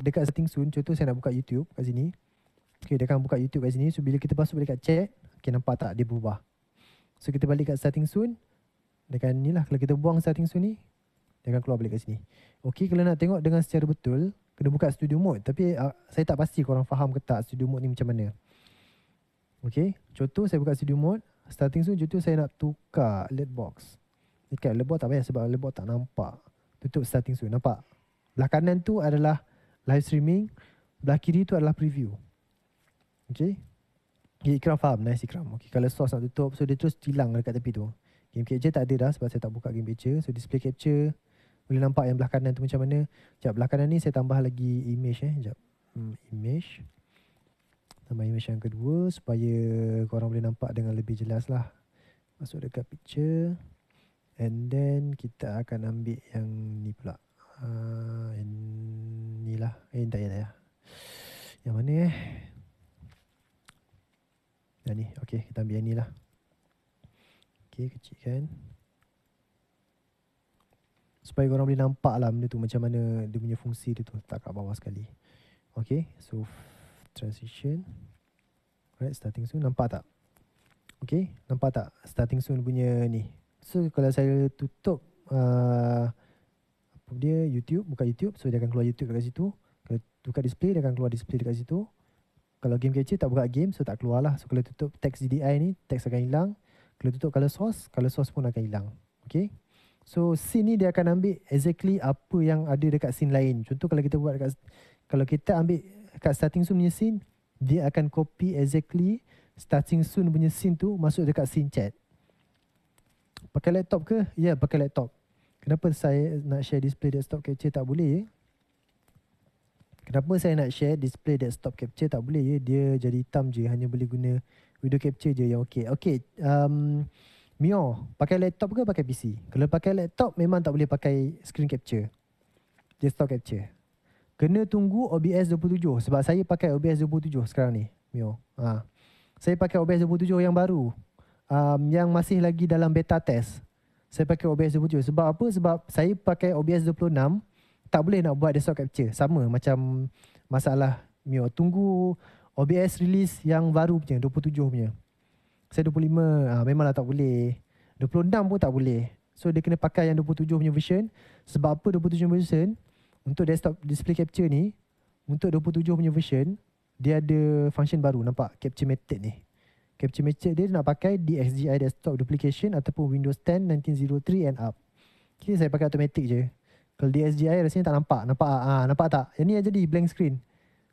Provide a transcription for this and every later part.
dekat setting soon contoh saya nak buka YouTube kat sini okey dia akan buka YouTube kat sini so bila kita masuk balik kat chat okey nampak tak dia berubah so kita balik kat setting soon dekat ni lah. kalau kita buang setting soon ni dia akan keluar balik kat sini okey kalau nak tengok dengan secara betul kena buka studio mode tapi uh, saya tak pasti korang faham ke tak studio mode ni macam mana okey contoh saya buka studio mode setting soon contoh saya nak tukar LED box dekat LED box tak payah sebab LED box tak nampak tutup setting soon nampak belah kanan tu adalah live streaming belah kiri tu adalah preview okay? Okay, ikram faham, nice ikram. Okay, kalau source nak tutup, so dia terus hilang dekat tepi tu. Game capture tak ada dah sebab saya tak buka game capture. So, display capture, boleh nampak yang belah kanan tu macam mana. Sekejap, belah kanan ni saya tambah lagi image eh. Sekejap, hmm, image. Tambah image yang kedua supaya korang boleh nampak dengan lebih jelas lah. Masuk dekat picture. And then, kita akan ambil yang ni pula. Uh, ah, yang ni ni lah Eh tak ya Yang mana eh Yang ni Okay kita ambil yang ni lah Okay kecilkan Supaya korang boleh nampak lah benda tu Macam mana dia punya fungsi dia tu Letak kat bawah sekali Okay so Transition Alright starting soon Nampak tak Okay Nampak tak Starting soon punya ni So kalau saya tutup uh, dia YouTube, buka YouTube. So dia akan keluar YouTube dekat situ. Kalau buka display, dia akan keluar display dekat situ. Kalau game kecil, tak buka game. So tak keluar lah. So kalau tutup teks DDI ni, teks akan hilang. Kalau tutup color source, color source pun akan hilang. Okay. So scene ni dia akan ambil exactly apa yang ada dekat scene lain. Contoh kalau kita buat dekat, kalau kita ambil kat starting soon punya scene, dia akan copy exactly starting soon punya scene tu masuk dekat scene chat. Pakai laptop ke? Ya, yeah, pakai laptop. Kenapa saya nak share display desktop capture tak boleh Kenapa saya nak share display desktop capture tak boleh Dia jadi hitam je hanya boleh guna video capture je yang okey. Okey, um, Mio, pakai laptop ke pakai PC? Kalau pakai laptop memang tak boleh pakai screen capture. Desktop capture. Kena tunggu OBS 27 sebab saya pakai OBS 27 sekarang ni, Mio. Ha. Saya pakai OBS 27 yang baru. Um, yang masih lagi dalam beta test saya pakai OBS 27 sebab apa sebab saya pakai OBS 26 tak boleh nak buat desktop capture sama macam masalah Mio tunggu OBS release yang baru punya 27 punya saya 25 ah ha, memanglah tak boleh 26 pun tak boleh so dia kena pakai yang 27 punya version sebab apa 27 punya version untuk desktop display capture ni untuk 27 punya version dia ada function baru nampak capture method ni Capture method dia nak pakai DXGI desktop duplication ataupun Windows 10 1903 and up. Okay, saya pakai automatic je. Kalau DXGI rasanya tak nampak. Nampak ah, ha, nampak tak? Yang ni yang jadi blank screen.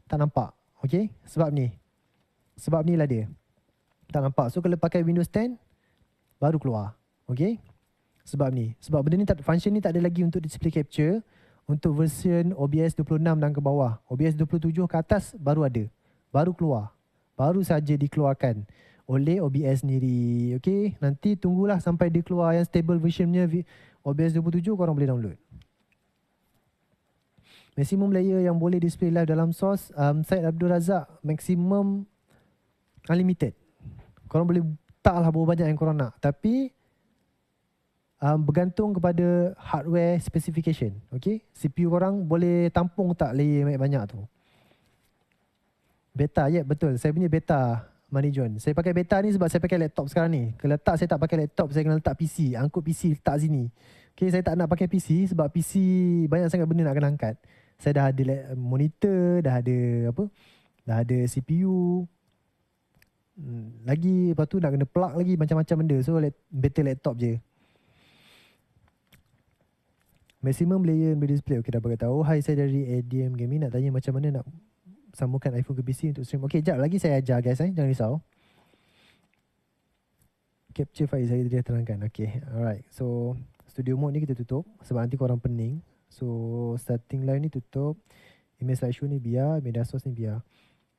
Tak nampak. Okay, sebab ni. Sebab ni lah dia. Tak nampak. So kalau pakai Windows 10, baru keluar. Okay, sebab ni. Sebab benda ni, tak, function ni tak ada lagi untuk display capture. Untuk version OBS 26 dan ke bawah. OBS 27 ke atas baru ada. Baru keluar. Baru saja dikeluarkan oleh OBS sendiri. Okay, nanti tunggulah sampai dia keluar yang stable versionnya OBS 27 korang boleh download. Maximum layer yang boleh display live dalam source. um, Syed Abdul Razak Maximum Unlimited Korang boleh tak lah berapa banyak yang korang nak Tapi um, Bergantung kepada hardware specification Okay CPU korang boleh tampung tak layer banyak-banyak tu Beta, ya yeah, betul Saya punya beta money john saya pakai beta ni sebab saya pakai laptop sekarang ni kalau tak saya tak pakai laptop saya kena letak PC angkut PC letak sini Okay, saya tak nak pakai PC sebab PC banyak sangat benda nak kena angkat saya dah ada monitor dah ada apa dah ada CPU hmm, lagi lepas tu nak kena plug lagi macam-macam benda so better laptop je Maximum layer and display Okay dah beritahu Hai saya dari ADM Gaming Nak tanya macam mana nak sambungkan iPhone ke PC untuk stream. Okey, jap lagi saya ajar guys eh. Jangan risau. Capture file saya dia terangkan. Okey. Alright. So studio mode ni kita tutup sebab nanti korang pening. So starting line ni tutup. Image slideshow ni biar, media source ni biar.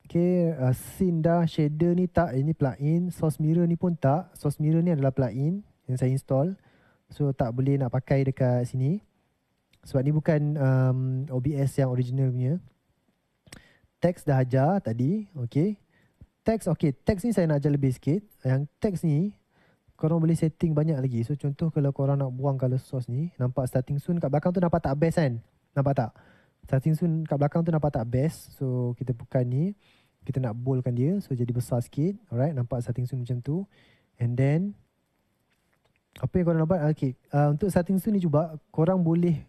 Okay, uh, scene dah, shader ni tak, ini plug in. Source mirror ni pun tak. Source mirror ni adalah plugin yang saya install. So, tak boleh nak pakai dekat sini. Sebab ni bukan um, OBS yang original punya teks dah ajar tadi, okay? Teks, okay? Teks ni saya nak ajar lebih sikit. Yang teks ni, korang boleh setting banyak lagi. So, contoh kalau korang nak buang color source ni, nampak starting soon kat belakang tu nampak tak best kan? Nampak tak? Starting soon kat belakang tu nampak tak best. So, kita buka ni. Kita nak boldkan dia. So, jadi besar sikit. Alright, nampak starting soon macam tu. And then, apa yang korang nampak? Ah, okay, uh, untuk starting soon ni cuba, korang boleh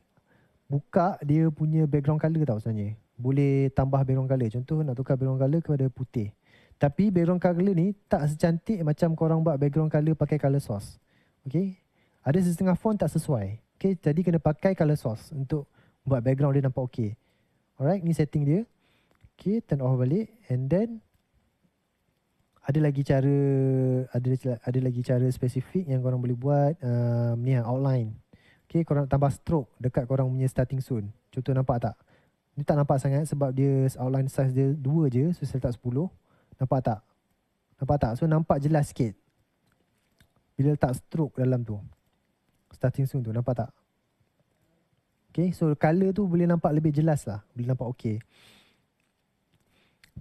buka dia punya background color tau sebenarnya boleh tambah background colour. Contoh nak tukar background colour kepada putih. Tapi background colour ni tak secantik macam korang buat background colour pakai colour source. Okay. Ada setengah font tak sesuai. Okay. Jadi kena pakai colour source untuk buat background dia nampak okay. Alright. Ni setting dia. Okay. Turn off balik. And then ada lagi cara ada ada lagi cara spesifik yang korang boleh buat um, ni outline. Okay, korang tambah stroke dekat korang punya starting soon. Contoh nampak tak? Dia tak nampak sangat sebab dia outline size dia dua je. So saya letak sepuluh. Nampak tak? Nampak tak? So nampak jelas sikit. Bila letak stroke dalam tu. Starting soon tu. Nampak tak? Okay. So color tu boleh nampak lebih jelas lah. Boleh nampak okay.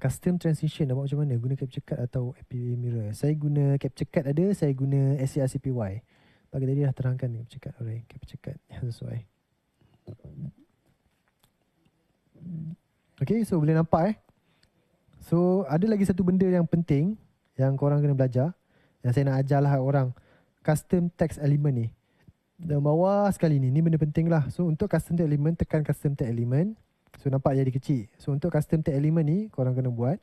Custom transition nampak macam mana? Guna capture card atau APA mirror? Saya guna capture card ada. Saya guna SCRCPY. Bagi tadi dah terangkan capture card. Alright. Capture card. That's why. Okay, so boleh nampak eh. So, ada lagi satu benda yang penting yang korang kena belajar. Yang saya nak ajar lah orang. Custom text element ni. Dan bawah sekali ni. Ni benda penting lah. So, untuk custom text element, tekan custom text element. So, nampak jadi kecil. So, untuk custom text element ni, korang kena buat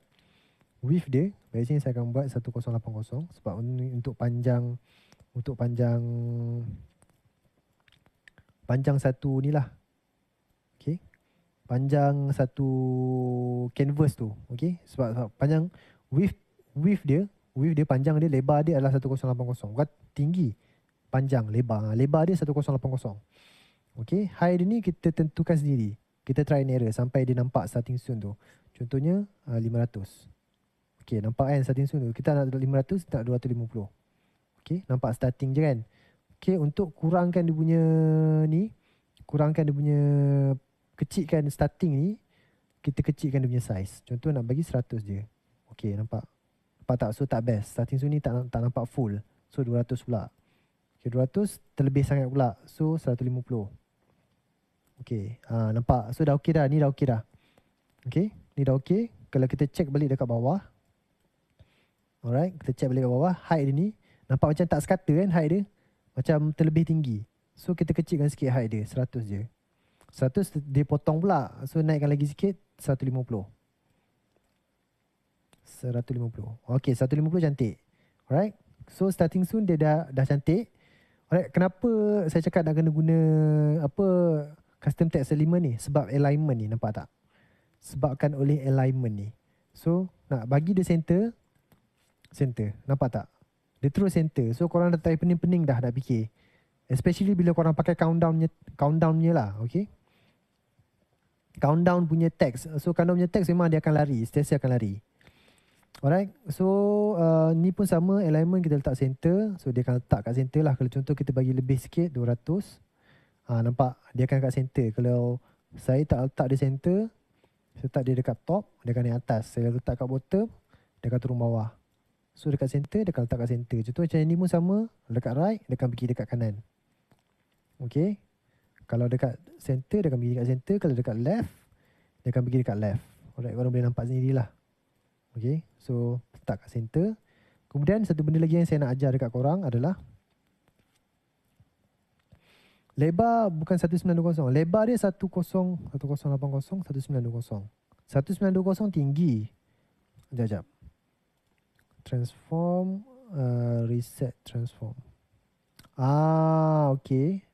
width dia. Dari sini saya akan buat 1080. Sebab untuk panjang, untuk panjang, panjang satu ni lah panjang satu canvas tu okey sebab, sebab panjang width width dia width dia panjang dia lebar dia adalah 1080 bukan tinggi panjang lebar ah, lebar dia 1080 okey high dia ni kita tentukan sendiri kita try and error sampai dia nampak starting soon tu contohnya 500 ah, okey nampak kan starting soon tu kita nak 500 tak 250 okey nampak starting je kan okey untuk kurangkan dia punya ni kurangkan dia punya kecilkan starting ni kita kecilkan dia punya size. Contoh nak bagi 100 je. Okey, nampak. Nampak tak? So tak best. Starting sini tak tak nampak full. So 200 pula. Okey, 200 terlebih sangat pula. So 150. Okey, ah uh, nampak. So dah okey dah. Ni dah okey dah. Okey, ni dah okey. Kalau kita check balik dekat bawah. Alright, kita check balik dekat bawah. Height dia ni nampak macam tak sekata kan height dia. Macam terlebih tinggi. So kita kecilkan sikit height dia 100 je. Satu dia potong pula. So naikkan lagi sikit Okay, satu lima puluh cantik. Alright. So starting soon dia dah dah cantik. Alright, kenapa saya cakap nak kena guna apa custom tag alignment ni? Sebab alignment ni nampak tak? Sebabkan oleh alignment ni. So nak bagi dia center center. Nampak tak? Dia terus center. So korang dah tak pening-pening dah nak fikir. Especially bila korang pakai countdown countdownnya lah. Okay countdown punya text. So countdown punya text memang dia akan lari, stasi akan lari. Alright. So uh, ni pun sama alignment kita letak center. So dia akan letak kat center lah. Kalau contoh kita bagi lebih sikit 200. Ah uh, nampak dia akan kat center. Kalau saya tak letak di center, saya letak dia dekat top, dia akan di atas. Saya letak kat bottom, dia akan turun bawah. So dekat center, dia akan letak kat center. Contoh macam ni pun sama, dekat right, dia akan pergi dekat kanan. Okay. Kalau dekat center, dia akan pergi dekat center. Kalau dekat left, dia akan pergi dekat left. Alright, korang boleh nampak sendiri lah. Okay, so start kat center. Kemudian satu benda lagi yang saya nak ajar dekat korang adalah lebar bukan 1920. Lebar dia 10 1080 1920. 1920 tinggi. Jap Transform uh, reset transform. Ah, okay.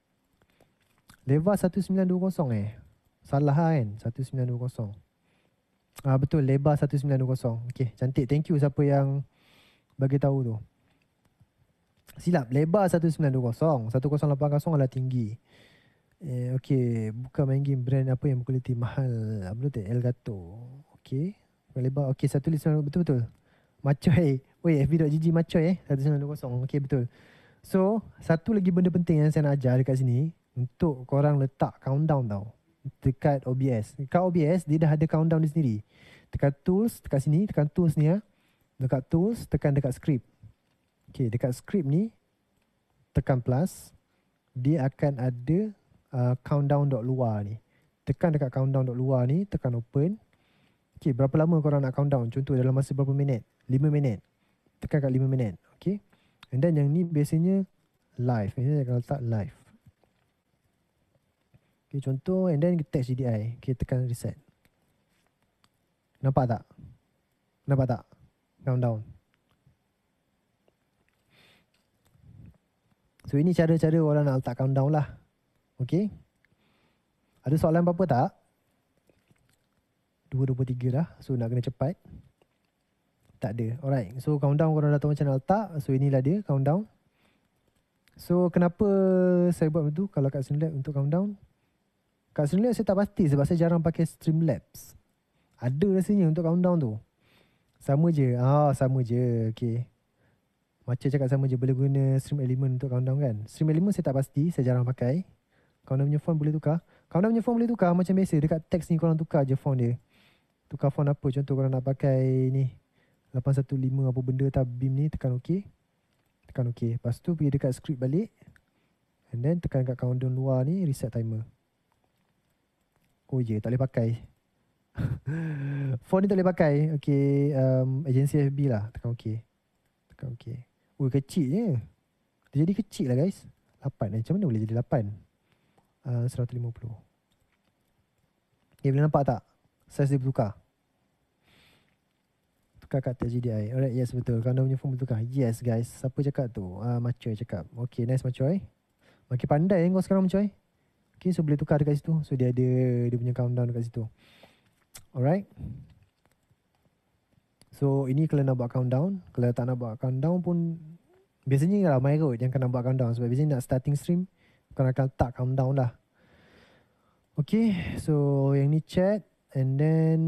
Leva 1920 eh. Salah lah, kan? 1920. Ah betul lebar 1920. Okey, cantik. Thank you siapa yang bagi tahu tu. Silap, lebar 1920. 1080 adalah tinggi. Eh okey, bukan main game brand apa yang kualiti mahal. Apa tu? Elgato. Okey. Lebar okey satu 1920 betul betul. Macho eh. Oi, fb.gg macho eh. 1920. Okey, betul. So, satu lagi benda penting yang saya nak ajar dekat sini untuk korang letak countdown tau dekat OBS. Dekat OBS dia dah ada countdown dia sendiri. Tekan tools dekat sini, tekan tools ni ya. Dekat tools tekan dekat script. Okay, dekat script ni tekan plus dia akan ada uh, countdown dot luar ni. Tekan dekat countdown dot luar ni, tekan open. Okay, berapa lama korang nak countdown? Contoh dalam masa berapa minit? 5 minit. Tekan kat 5 minit. Okay. And then yang ni biasanya live. Biasanya kalau tak live. Okay, contoh and then kita text GDI. Okay, tekan reset. Nampak tak? Nampak tak? Down, down. So, ini cara-cara orang nak letak countdown lah. Okay. Ada soalan apa-apa tak? 2.23 lah. So, nak kena cepat. Tak ada. Alright. So, countdown korang dah tahu macam nak letak. So, inilah dia countdown. So, kenapa saya buat macam kalau kat Sunlab untuk countdown? Kat Streamlabs saya tak pasti sebab saya jarang pakai Streamlabs. Ada rasanya untuk countdown tu. Sama je. Ah, sama je. Okay. Macam cakap sama je. Boleh guna Stream Element untuk countdown kan? Stream Element saya tak pasti. Saya jarang pakai. Countdown punya font boleh tukar. Countdown punya font boleh tukar macam biasa. Dekat teks ni kau korang tukar je font dia. Tukar font apa. Contoh korang nak pakai ni. 815 apa benda tabim ni. Tekan OK. Tekan OK. Lepas tu pergi dekat script balik. And then tekan kat countdown luar ni. Reset timer. Oh ya, tak boleh pakai. phone ni tak boleh pakai. Okay, um, agensi FB lah. Tekan okay. Tekan okay. Oh, kecil je. Dia jadi kecil lah guys. 8. Eh, macam mana boleh jadi 8? Uh, 150. Ya, eh, boleh nampak tak? Size dia bertukar. Tukar kat tak GDI. Alright, yes betul. Kalau punya phone bertukar. Yes guys. Siapa cakap tu? Uh, ah, Macoy cakap. Okay, nice Macoy. Makin pandai eh, kau sekarang Macoy. Okay, so boleh tukar dekat situ. So dia ada dia punya countdown dekat situ. Alright. So ini kalau nak buat countdown, kalau tak nak buat countdown pun biasanya ramai kot yang kena buat countdown sebab biasanya nak starting stream kena akan tak countdown lah. Okay, so yang ni chat and then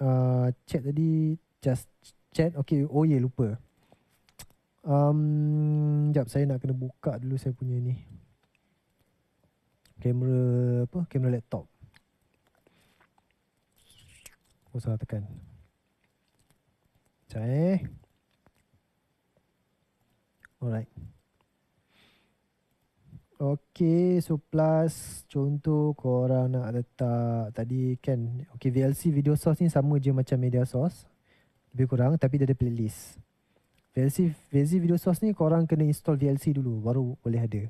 uh, chat tadi just chat. Okay, oh yeah lupa. Um, jap saya nak kena buka dulu saya punya ni kamera apa kamera laptop Oh salah tekan Macam eh Alright Okay so plus contoh korang nak letak tadi kan Okay VLC video source ni sama je macam media source Lebih kurang tapi dia ada playlist VLC, VLC video source ni korang kena install VLC dulu baru boleh ada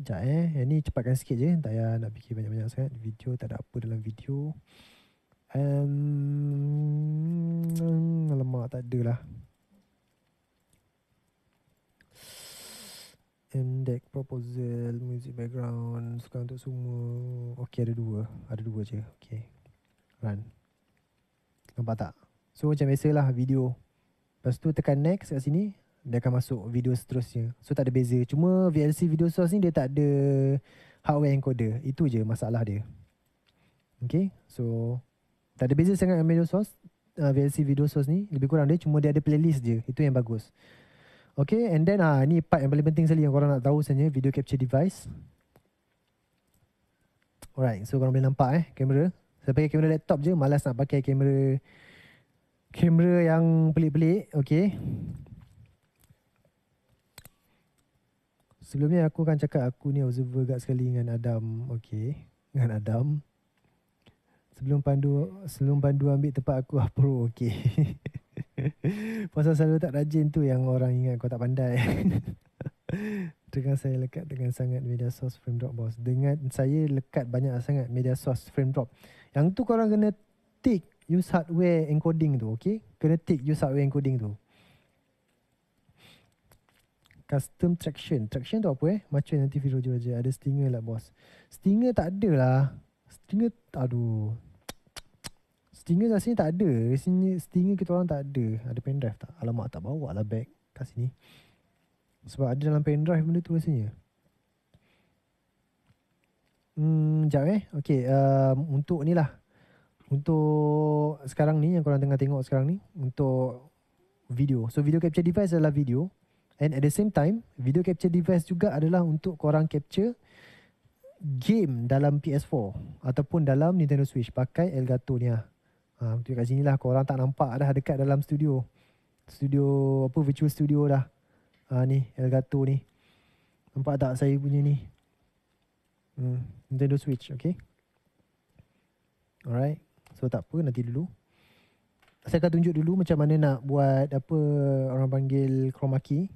Sekejap eh. Yang ni cepatkan sikit je. Tak payah nak fikir banyak-banyak sangat. Video tak ada apa dalam video. Um, alamak tak ada lah. Index proposal, music background, suka untuk semua. Okay ada dua. Ada dua je. Okay. Run. Nampak tak? So macam lah video. Lepas tu tekan next kat sini dia akan masuk video seterusnya. So tak ada beza. Cuma VLC video source ni dia tak ada hardware encoder. Itu je masalah dia. Okay. So tak ada beza sangat dengan video source. Uh, VLC video source ni lebih kurang dia. Cuma dia ada playlist je. Itu yang bagus. Okay. And then uh, ah, ni part yang paling penting sekali yang korang nak tahu sebenarnya. Video capture device. Alright. So korang boleh nampak eh. Kamera. Saya pakai kamera laptop je. Malas nak pakai kamera kamera yang pelik-pelik. Okay. sebelum ni aku akan cakap aku ni observer agak sekali dengan Adam. Okey. Dengan Adam. Sebelum pandu sebelum pandu ambil tempat aku pro okey. Pasal selalu tak rajin tu yang orang ingat kau tak pandai. dengan saya lekat dengan sangat media source frame drop boss. Dengan saya lekat banyak sangat media source frame drop. Yang tu orang kena tick use hardware encoding tu, okey? Kena tick use hardware encoding tu custom traction. Traction tu apa eh? Macam nanti Fiz Roger Roger ada stinger lah bos. Stinger tak ada lah. Stinger aduh. Stinger kat sini tak ada. Sini stinger kita orang tak ada. Ada pendrive tak? Alamak tak bawa lah bag kat sini. Sebab ada dalam pendrive drive benda tu rasanya. Hmm, jap eh. Okay, um, untuk ni lah. Untuk sekarang ni yang korang tengah tengok sekarang ni. Untuk video. So video capture device adalah video. And at the same time, video capture device juga adalah untuk korang capture game dalam PS4 ataupun dalam Nintendo Switch pakai Elgato ni lah. Ha, ah, tu kat sini lah korang tak nampak dah dekat dalam studio. Studio apa virtual studio dah. Ha, ni Elgato ni. Nampak tak saya punya ni? Hmm, Nintendo Switch, okay? Alright. So tak apa, nanti dulu. Saya akan tunjuk dulu macam mana nak buat apa orang panggil chroma key.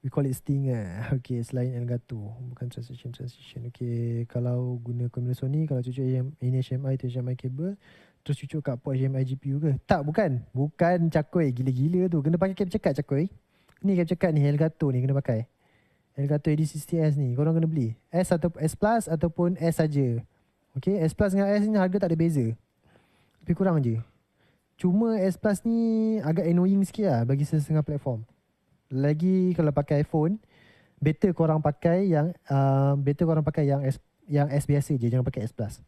We call it sting eh. Okay, selain Elgato. Bukan transition, transition. Okay, kalau guna kamera Sony, kalau cucuk ini HDMI atau HDMI cable, terus cucuk kat port HDMI GPU ke? Tak, bukan. Bukan cakoi. Gila-gila tu. Kena pakai cap cekat cakoi. Ni cap cekat ni, Elgato ni kena pakai. Elgato AD60S ni. Korang kena beli. S atau S Plus ataupun S saja. Okay, S Plus dengan S ni harga tak ada beza. Tapi kurang je. Cuma S Plus ni agak annoying sikit lah bagi sesetengah platform. Lagi kalau pakai iPhone, better korang pakai yang uh, better korang pakai yang S, yang S biasa je, jangan pakai S Plus.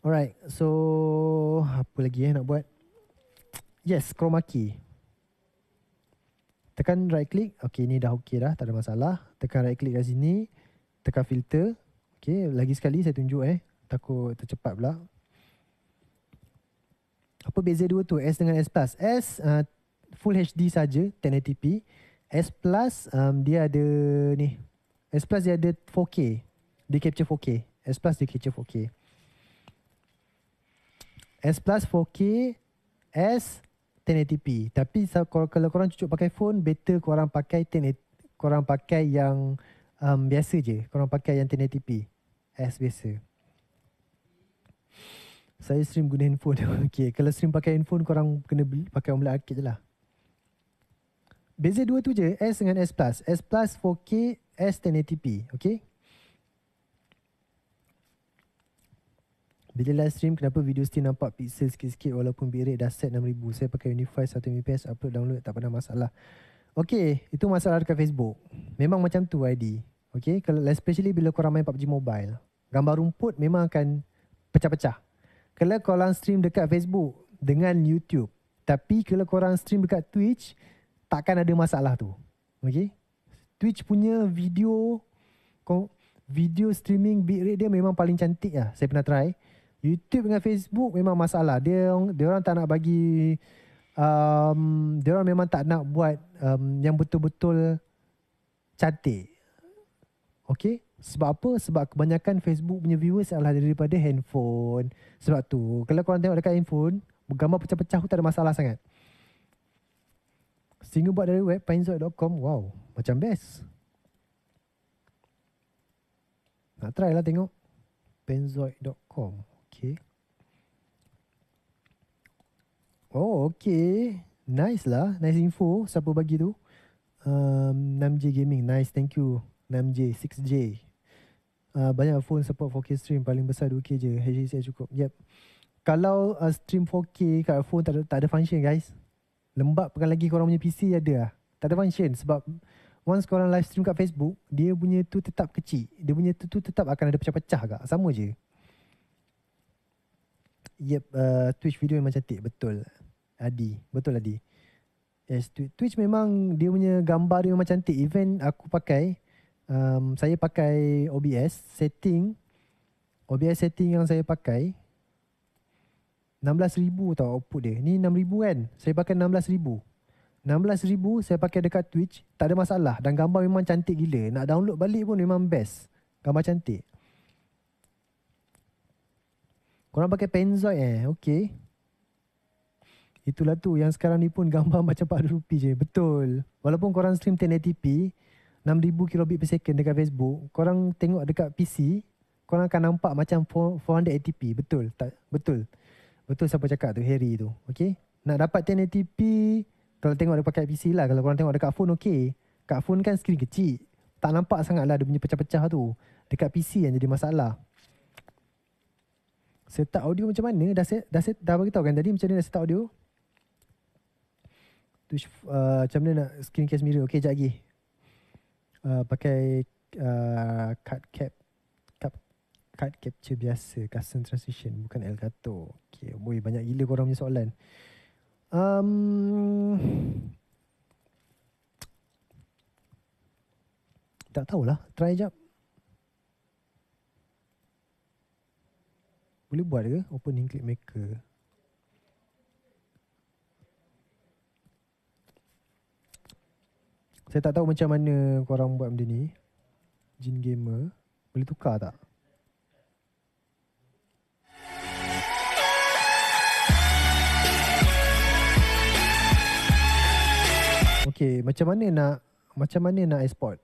Alright, so apa lagi eh nak buat? Yes, chroma key. Tekan right click. Okay, ni dah okay dah. Tak ada masalah. Tekan right click kat sini. Tekan filter. Okay, lagi sekali saya tunjuk eh. Takut tercepat pula. Apa beza dua tu? S dengan S plus. S, uh, full HD saja 1080p S Plus um, dia ada ni S Plus dia ada 4K dia capture 4K S Plus dia capture 4K S Plus 4K S 1080p tapi kalau, kalau korang cucuk pakai phone better korang pakai 1080 korang pakai yang um, biasa je korang pakai yang 1080p S biasa saya stream guna handphone. Okey. Kalau stream pakai handphone, korang kena beli, pakai omelette arcade je lah. Beza dua tu je, S dengan S+. Plus. S plus 4K, S 1080p. Okay? Bila live stream, kenapa video still nampak pixel sikit-sikit walaupun bitrate dah set 6000. Saya pakai Unify 1Mbps, upload, download, tak pernah masalah. Okay, itu masalah dekat Facebook. Memang macam tu ID. Okay, kalau especially bila korang main PUBG Mobile. Gambar rumput memang akan pecah-pecah. Kalau korang stream dekat Facebook dengan YouTube. Tapi kalau korang stream dekat Twitch, takkan ada masalah tu. Okay? Twitch punya video, video streaming bitrate dia memang paling cantik lah. Saya pernah try. YouTube dengan Facebook memang masalah. Dia, orang, dia orang tak nak bagi, um, dia orang memang tak nak buat um, yang betul-betul cantik. Okay? Sebab apa? Sebab kebanyakan Facebook punya viewers adalah daripada handphone. Sebab tu, kalau kau korang tengok dekat handphone, gambar pecah-pecah tu tak ada masalah sangat. Single buat dari web Pinezoid.com Wow Macam best Nak try lah tengok Pinezoid.com Okay Oh okay Nice lah Nice info Siapa bagi tu um, 6J Gaming Nice thank you 6J 6J uh, Banyak phone support 4K stream Paling besar 2K je HD cukup Yep kalau uh, stream 4K kat phone tak ada, tak ada function guys lembab pekan lagi korang punya PC ada lah. Tak ada function sebab once korang live stream kat Facebook, dia punya tu tetap kecil. Dia punya tu, tu tetap akan ada pecah-pecah kak. Sama je. Yep, uh, Twitch video memang cantik. Betul. Adi. Betul Adi. Yes, Twitch memang dia punya gambar dia memang cantik. Even aku pakai, um, saya pakai OBS setting. OBS setting yang saya pakai, 16,000 tau output dia. Ni 6,000 kan? Saya pakai 16,000. 16,000 saya pakai dekat Twitch. Tak ada masalah. Dan gambar memang cantik gila. Nak download balik pun memang best. Gambar cantik. Korang pakai Penzoid eh? Okay. Itulah tu yang sekarang ni pun gambar macam 4 je. Betul. Walaupun korang stream 1080p, 6000 kilobit per second dekat Facebook, korang tengok dekat PC, korang akan nampak macam 480p. Betul. Tak? Betul. Betul. Betul siapa cakap tu Harry tu Okay Nak dapat 1080p Kalau tengok dia pakai PC lah Kalau korang tengok dekat phone okay Kat phone kan skrin kecil Tak nampak sangat lah Dia punya pecah-pecah tu Dekat PC yang jadi masalah Setup audio macam mana Dah set, dah set, dah beritahu kan tadi Macam mana nak setup audio tu, uh, Macam mana nak screen case mirror Okay sekejap lagi uh, Pakai uh, Cut cap card capture biasa custom transition bukan Elgato. Okey, boy banyak gila korang punya soalan. Um Tak tahulah, try jap. Boleh buat ke opening clip maker? Saya tak tahu macam mana korang buat benda ni. Jin Gamer. Boleh tukar tak? Okay, macam mana nak macam mana nak export?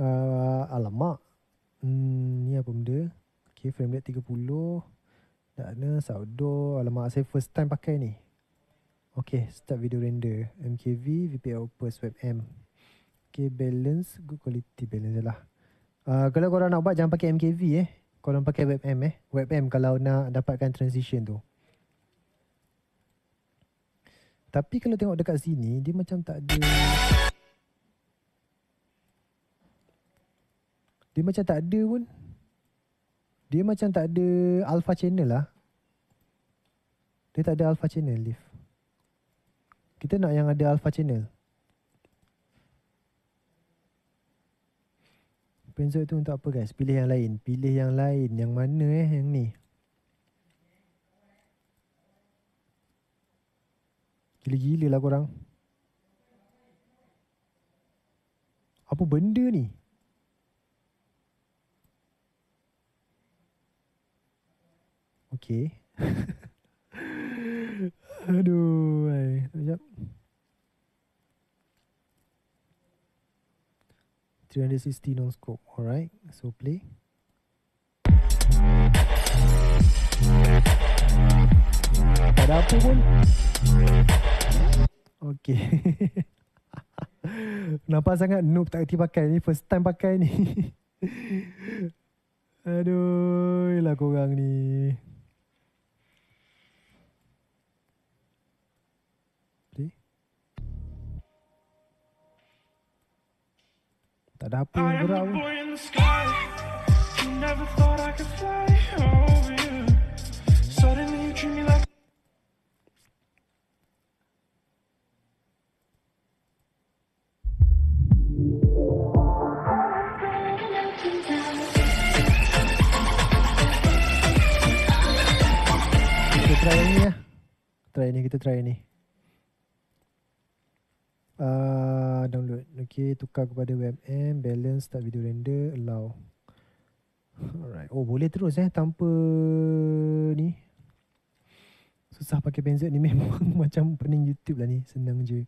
Uh, alamak. Hmm, ni apa benda? Okay, frame rate 30. Tak ada, saldo. Alamak, saya first time pakai ni. Okay, start video render. MKV, vp Open, Swap M. Okay, balance. Good quality balance lah. Uh, kalau korang nak buat, jangan pakai MKV eh. Korang pakai M eh. M kalau nak dapatkan transition tu. Uh, Tapi kalau tengok dekat sini dia macam tak ada Dia macam tak ada pun Dia macam tak ada alpha channel lah Dia tak ada alpha channel lift Kita nak yang ada alpha channel Penzoid tu untuk apa guys? Pilih yang lain. Pilih yang lain. Yang mana eh? Yang ni. Gila-gila lah korang Apa benda ni Okay Aduh hai. Sekejap 360 no scope Alright So play Tak ada apa pun Okay. Nampak sangat noob tak kerti pakai ni. First time pakai ni. Aduh, lah korang ni. Tak ada apa yang gerak. I am the boy in the sky. try ni lah. Ya. Try ni, kita try ni. Uh, ah, download. Okay, tukar kepada WMM. Balance, start video render. Allow. Alright. Oh, boleh terus eh. Tanpa ni. Susah pakai Benzot ni memang macam pening YouTube lah ni. Senang je.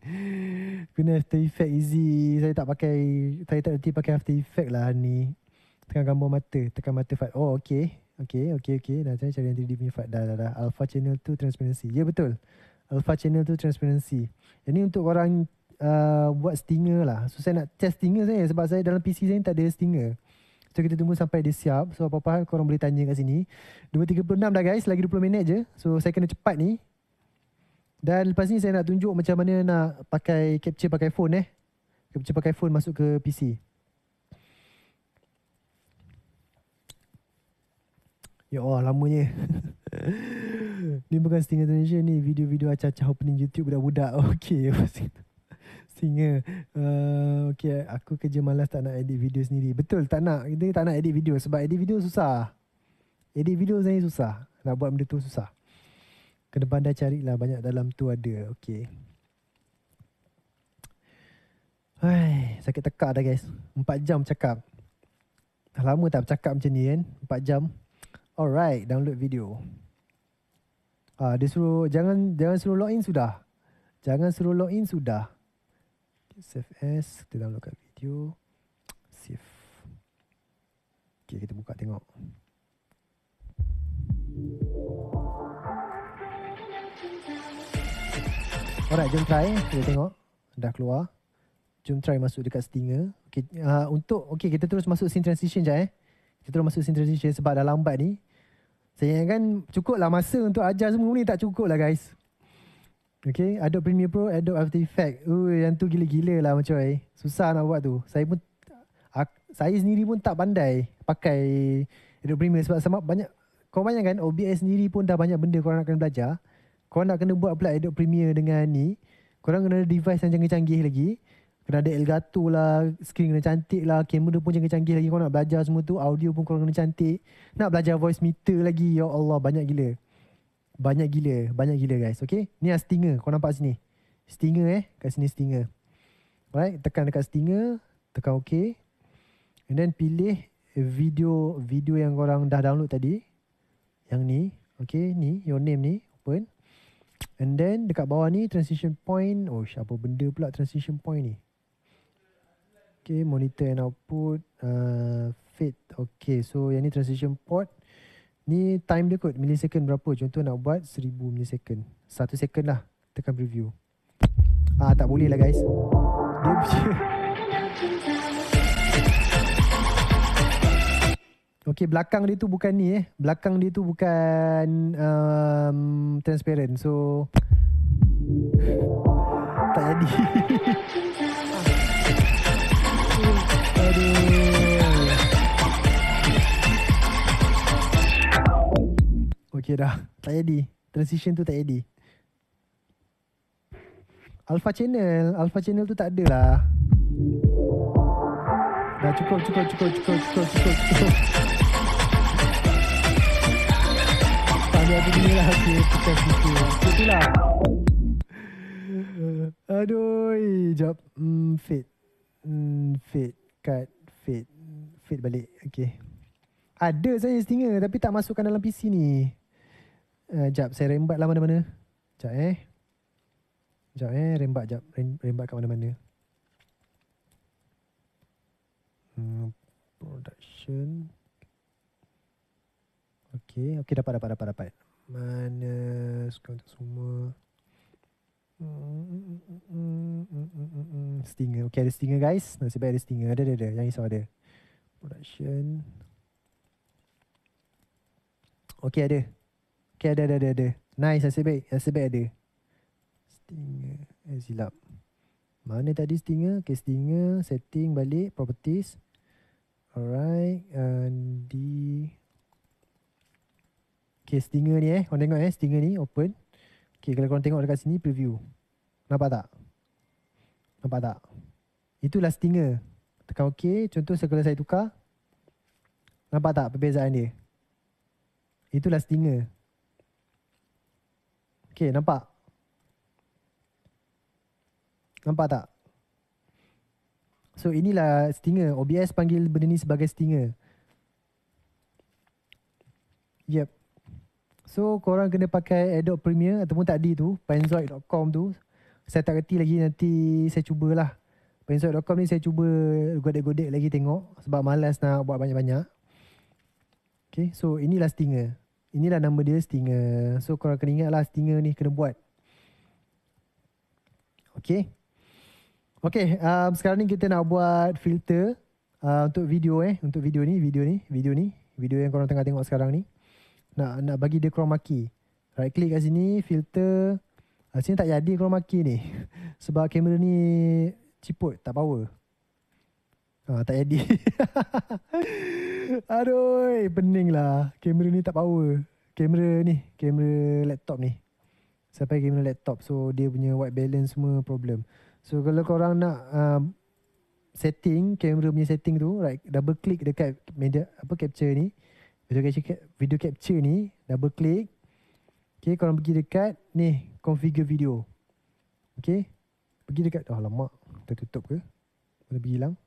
Kena After Effects easy. Saya tak pakai, saya tak reti pakai After Effects lah ni. Tengah gambar mata. Tekan mata file. Oh, okay. Okay, okay, okay. Dah cari cari nanti dia punya Dah, dah, dah. Alpha channel tu transparency. Ya, yeah, betul. Alpha channel tu transparency. Yang ni untuk orang uh, buat stinger lah. So, saya nak test stinger saya sebab saya dalam PC saya tak ada stinger. So, kita tunggu sampai dia siap. So, apa-apa korang boleh tanya kat sini. 2.36 dah guys. Lagi 20 minit je. So, saya kena cepat ni. Dan lepas ni saya nak tunjuk macam mana nak pakai capture pakai phone eh. Capture pakai phone masuk ke PC. Ya Allah lamanya Ni bukan Stinger Indonesia ni Video-video acah-acah opening YouTube budak-budak Okay Stinger uh, Okay aku kerja malas tak nak edit video sendiri Betul tak nak Kita tak nak edit video Sebab edit video susah Edit video saya susah Nak buat benda tu susah Kena pandai carilah Banyak dalam tu ada Okay Hai, sakit tekak dah guys. Empat jam cakap. Dah lama tak bercakap macam ni kan. Empat jam. Alright, download video. Ah, uh, dia jangan jangan suruh login sudah. Jangan suruh login sudah. Okay, save as, kita download kat video. Save. Okay, kita buka tengok. Alright, jom try. Kita tengok. Dah keluar. Jom try masuk dekat stinger. Okay, uh, untuk, okay, kita terus masuk scene transition je eh. Kita terus masuk scene transition sebab dah lambat ni. Saya ingatkan cukup lah masa untuk ajar semua ni tak cukup lah guys. Okay, Adobe Premiere Pro, Adobe After Effects. uh yang tu gila-gila lah macam eh. Susah nak buat tu. Saya pun, saya sendiri pun tak pandai pakai Adobe Premiere sebab sama banyak, kau banyak kan OBS sendiri pun dah banyak benda korang nak kena belajar. Korang nak kena buat pula Adobe Premiere dengan ni. Korang kena ada device yang canggih-canggih lagi kena ada Elgato lah, screen kena cantik lah, kamera pun jangan canggih lagi kau nak belajar semua tu, audio pun kau kena cantik. Nak belajar voice meter lagi, ya Allah banyak gila. Banyak gila, banyak gila guys, okay? Ni lah stinger, kau nampak sini. Stinger eh, kat sini stinger. Alright, tekan dekat stinger, tekan okay. And then pilih video video yang kau orang dah download tadi. Yang ni, okay, ni, your name ni, open. And then dekat bawah ni transition point. Oh, apa benda pula transition point ni? Okay, monitor and output. Uh, fade. Okay, so yang ni transition port. Ni time dia kot, millisecond berapa. Contoh nak buat seribu millisecond. Satu second lah. Tekan preview. Ah, tak boleh lah guys. Okay, belakang dia tu bukan ni eh. Belakang dia tu bukan um, transparent. So, tak jadi. aduh. Okay dah. Tak jadi. Transition tu tak jadi. Alpha Channel. Alpha Channel tu tak ada lah. Dah cukup, cukup, cukup, cukup, cukup, cukup, cukup. Lah. Aduh, jap. fit. Hmm, fit kad fade fade balik okey ada saya stinger tapi tak masukkan dalam PC ni uh, jap saya rembat lah mana-mana jap eh jap eh rembat jap rembat kat mana-mana hmm, production okey okey dapat dapat dapat dapat mana sekarang semua Stinger. Okay, ada stinger guys. Nasib baik ada stinger. Ada, ada, ada. Yang risau ada. Production. Okay, ada. Okay, ada, ada, ada. ada. Nice, nasib baik. Nasib baik ada. Stinger. Eh, silap. Mana tadi stinger? Okay, stinger. Setting balik. Properties. Alright. And di... Okay, stinger ni eh. Korang tengok eh, stinger ni. Open. Okay, kalau korang tengok dekat sini preview. Nampak tak? Nampak tak? Itulah stinger. Tekan OK. Contoh sekolah saya tukar. Nampak tak perbezaan dia? Itulah stinger. Okay, nampak? Nampak tak? So, inilah stinger. OBS panggil benda ni sebagai stinger. Yep. So korang kena pakai Adobe Premiere ataupun di tu Penzoid.com tu Saya tak kerti lagi nanti saya cubalah Penzoid.com ni saya cuba godek-godek lagi tengok Sebab malas nak buat banyak-banyak Okay so inilah stinger Inilah nama dia stinger So korang kena ingatlah stinger ni kena buat Okay Okay um, sekarang ni kita nak buat filter uh, Untuk video eh Untuk video ni, video ni, video ni Video yang korang tengah tengok sekarang ni nak nak bagi dia chroma key. Right click kat sini, filter. Uh, sini tak jadi chroma key ni. Sebab kamera ni ciput, tak power. Uh, tak jadi. Aduh, pening lah. Kamera ni tak power. Kamera ni, kamera laptop ni. Saya kamera laptop. So, dia punya white balance semua problem. So, kalau korang nak um, setting, kamera punya setting tu, right, double click dekat media apa capture ni video capture, video capture ni double click okey korang pergi dekat ni configure video okey pergi dekat oh ah, lemak tutup ke boleh hilang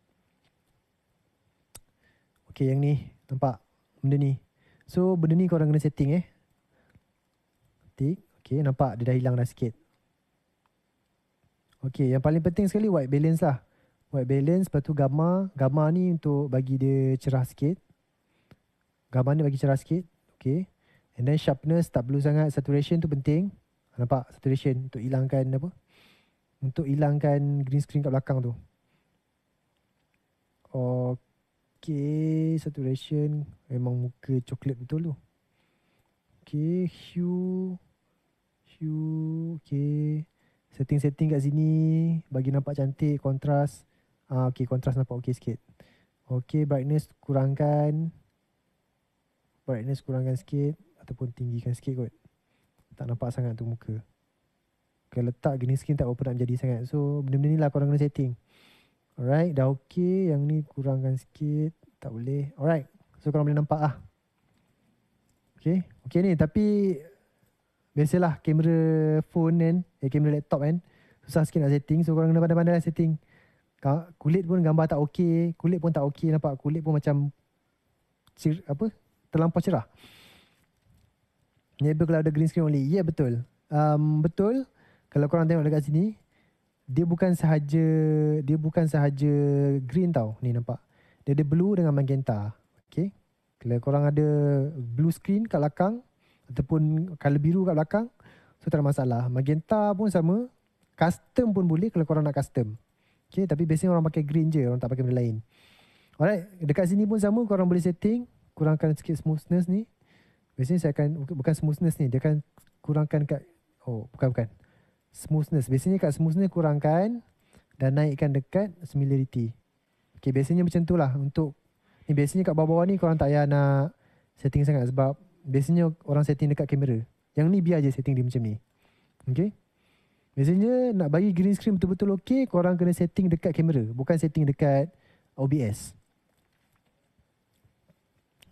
okey yang ni nampak benda ni so benda ni korang kena setting eh tik okey nampak dia dah hilang dah sikit okey yang paling penting sekali white balance lah white balance lepas tu gamma gamma ni untuk bagi dia cerah sikit gambar ni bagi cerah sikit. Okay. And then sharpness tak perlu sangat. Saturation tu penting. Nampak? Saturation untuk hilangkan apa? Untuk hilangkan green screen kat belakang tu. Okay. Saturation. Memang muka coklat betul tu. Okay. Hue. Hue. Okay. Setting-setting kat sini. Bagi nampak cantik. Contrast. Ah, okay. Contrast nampak okay sikit. Okay. Brightness kurangkan. Okay brightness kurangkan sikit ataupun tinggikan sikit kot tak nampak sangat tu muka kalau letak gini skin tak berapa nak jadi sangat so benda-benda ni lah korang kena setting alright dah okay yang ni kurangkan sikit tak boleh alright so korang boleh nampak lah okay okay ni tapi biasalah kamera phone kan eh kamera laptop kan susah sikit nak setting so korang kena pandai-pandai lah setting kulit pun gambar tak okay kulit pun tak okay nampak kulit pun macam cir, apa terlampau cerah. Neighbor kalau ada green screen only. Ya, yeah, betul. Um, betul. Kalau korang tengok dekat sini, dia bukan sahaja dia bukan sahaja green tau. Ni nampak. Dia ada blue dengan magenta. Okay. Kalau korang ada blue screen kat belakang ataupun color biru kat belakang, so tak ada masalah. Magenta pun sama. Custom pun boleh kalau korang nak custom. Okay, tapi biasanya orang pakai green je, orang tak pakai benda lain. Alright, dekat sini pun sama, korang boleh setting kurangkan sikit smoothness ni biasanya saya akan bukan smoothness ni dia akan kurangkan kat oh bukan bukan smoothness biasanya kat smoothness kurangkan dan naikkan dekat similarity okey biasanya macam lah untuk ni biasanya kat bawah-bawah ni korang tak payah nak setting sangat sebab biasanya orang setting dekat kamera yang ni biar je setting dia macam ni okey biasanya nak bagi green screen betul-betul okey korang kena setting dekat kamera bukan setting dekat OBS.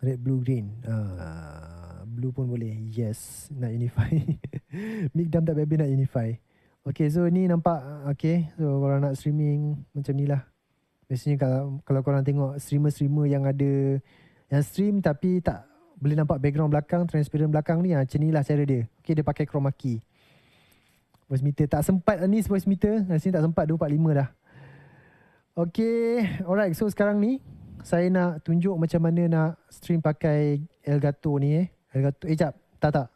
Red, blue, green. Uh, blue pun boleh. Yes, nak unify. Mic dump tak baby nak unify. Okay, so ni nampak. Okay, so korang nak streaming macam ni lah. Biasanya kalau, kalau korang tengok streamer-streamer yang ada, yang stream tapi tak boleh nampak background belakang, transparent belakang ni, ha, macam ni lah cara dia. Okay, dia pakai chroma key. Voice meter. Tak sempat ah, ni voice meter. Rasanya tak sempat 245 dah. Okay. Alright. So sekarang ni saya nak tunjuk macam mana nak stream pakai Elgato ni eh. Elgato. Eh jap. Tak tak.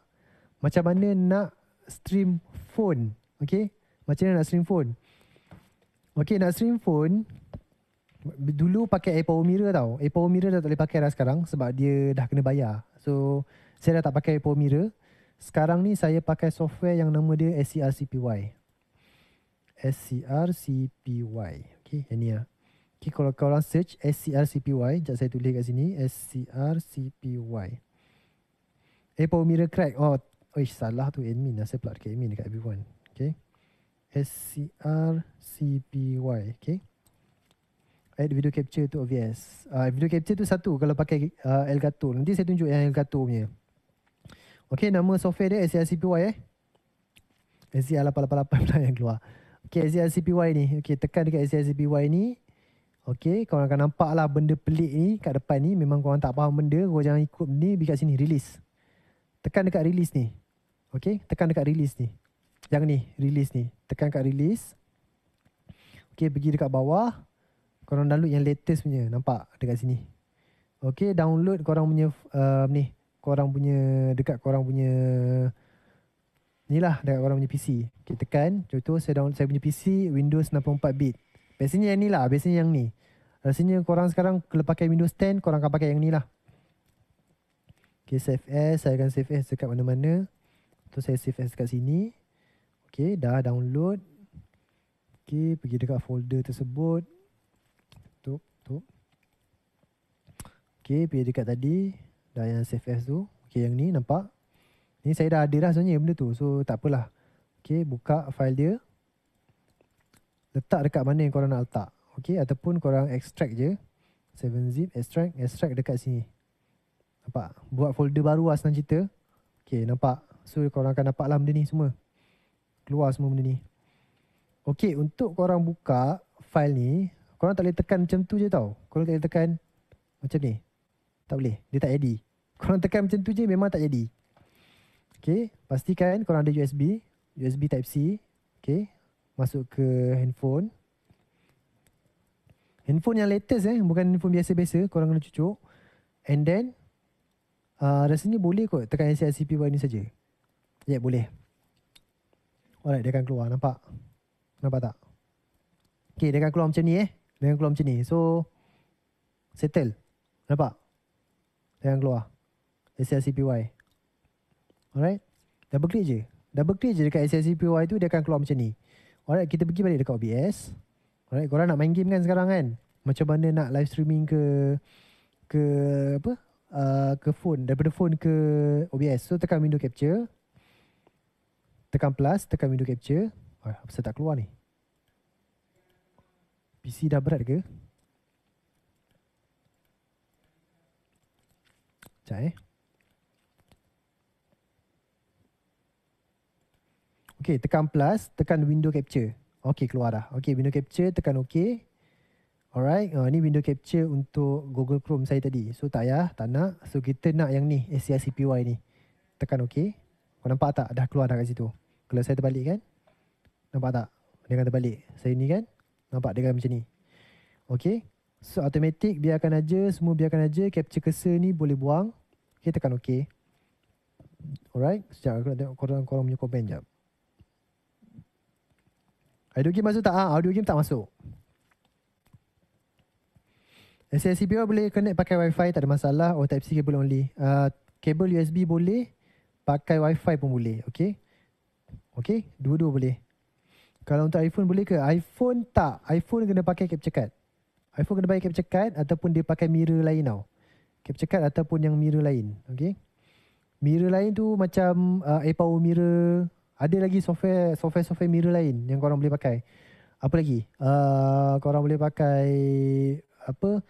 Macam mana nak stream phone. Okay. Macam mana nak stream phone. Okay nak stream phone. Dulu pakai Apple Mirror tau. Apple Mirror dah tak boleh pakai dah sekarang. Sebab dia dah kena bayar. So saya dah tak pakai Apple Mirror. Sekarang ni saya pakai software yang nama dia SCRCPY. SCRCPY. Okay. Yang ni lah. Okay, kalau kau orang search SCRCPY, jap saya tulis kat sini SCRCPY. Apple eh, mirror crack. Oh, oish salah tu admin lah. Saya pula dekat admin dekat everyone. Okay. SCRCPY. Okay. Add video capture tu OBS. Uh, ah, video capture tu satu kalau pakai uh, Elgato. Nanti saya tunjuk yang Elgato punya. Okay, nama software dia SCRCPY eh. SCR888 pula yang keluar. Okay, SCRCPY ni. Okay, tekan dekat SCRCPY ni. Okay, korang akan nampak lah benda pelik ni kat depan ni. Memang korang tak faham benda, korang jangan ikut ni, pergi kat sini, release. Tekan dekat release ni. Okay, tekan dekat release ni. Yang ni, release ni. Tekan dekat release. Okay, pergi dekat bawah. Korang download yang latest punya, nampak dekat sini. Okay, download korang punya um, ni. Korang punya, dekat korang punya... ni lah dekat korang punya PC. Okay, tekan. Contoh, saya, download, saya punya PC Windows 64 bit. Biasanya yang ni lah. Biasanya yang ni. Rasanya korang sekarang kalau pakai Windows 10 korang akan pakai yang ni lah. Okay save as. Saya akan save as dekat mana-mana. Tu saya save as dekat sini. Okay dah download. Okay pergi dekat folder tersebut. Tu tu. Okay pergi dekat tadi. Dah yang save as tu. Okay yang ni nampak. Ni saya dah ada dah sebenarnya benda tu. So tak apalah. Okay buka file dia. Letak dekat mana yang korang nak letak. Okey ataupun korang extract je 7-zip extract extract dekat sini Nampak? Buat folder baru lah senang cerita Okey nampak? So korang akan nampak lah benda ni semua Keluar semua benda ni Okey untuk korang buka file ni Korang tak boleh tekan macam tu je tau Korang tak boleh tekan macam ni Tak boleh dia tak jadi Korang tekan macam tu je memang tak jadi Okey pastikan korang ada USB USB type C Okey masuk ke handphone Handphone yang latest eh Bukan handphone biasa-biasa Korang kena cucuk And then uh, Rasanya boleh kot Tekan SLCP buat ni saja. Ya yeah, boleh Alright dia akan keluar Nampak Nampak tak Okay dia akan keluar macam ni eh Dia akan keluar macam ni So Settle Nampak Dia akan keluar SLCPY Alright Double click je Double click je dekat SLCPY tu Dia akan keluar macam ni Alright kita pergi balik dekat OBS Alright, korang nak main game kan sekarang kan? Macam mana nak live streaming ke ke apa? Uh, ke phone, daripada phone ke OBS. So tekan window capture. Tekan plus, tekan window capture. Oh, apa saya tak keluar ni? PC dah berat ke? Cai. eh. Okay, tekan plus, tekan window capture. Okay keluar dah. Okay window capture tekan OK. Alright. Uh, ni window capture untuk Google Chrome saya tadi. So tak ya, tak nak. So kita nak yang ni SCI CPY ni. Tekan OK. Kau oh, nampak tak dah keluar dah kat situ. Kalau saya terbalik kan. Nampak tak? Dia akan terbalik. Saya ni kan. Nampak dia akan macam ni. Okay. So automatic biarkan aja. Semua biarkan aja. Capture cursor ni boleh buang. Okay tekan OK. Alright. Sekejap aku nak tengok korang-korang punya komen sekejap. Audio game masuk tak? Ha? Audio game tak masuk. SSB boleh connect pakai wifi tak ada masalah or oh, type C cable only. Kabel ah, uh, USB boleh pakai wifi pun boleh. Okay. Okay. Dua-dua boleh. Kalau untuk iPhone boleh ke? iPhone tak. iPhone kena pakai capture card. iPhone kena pakai capture card ataupun dia pakai mirror lain tau. Capture card ataupun yang mirror lain. Okay. Mirror lain tu macam uh, ah, air mirror ada lagi software software-software mirror lain yang korang boleh pakai. Apa lagi? Uh, korang boleh pakai apa?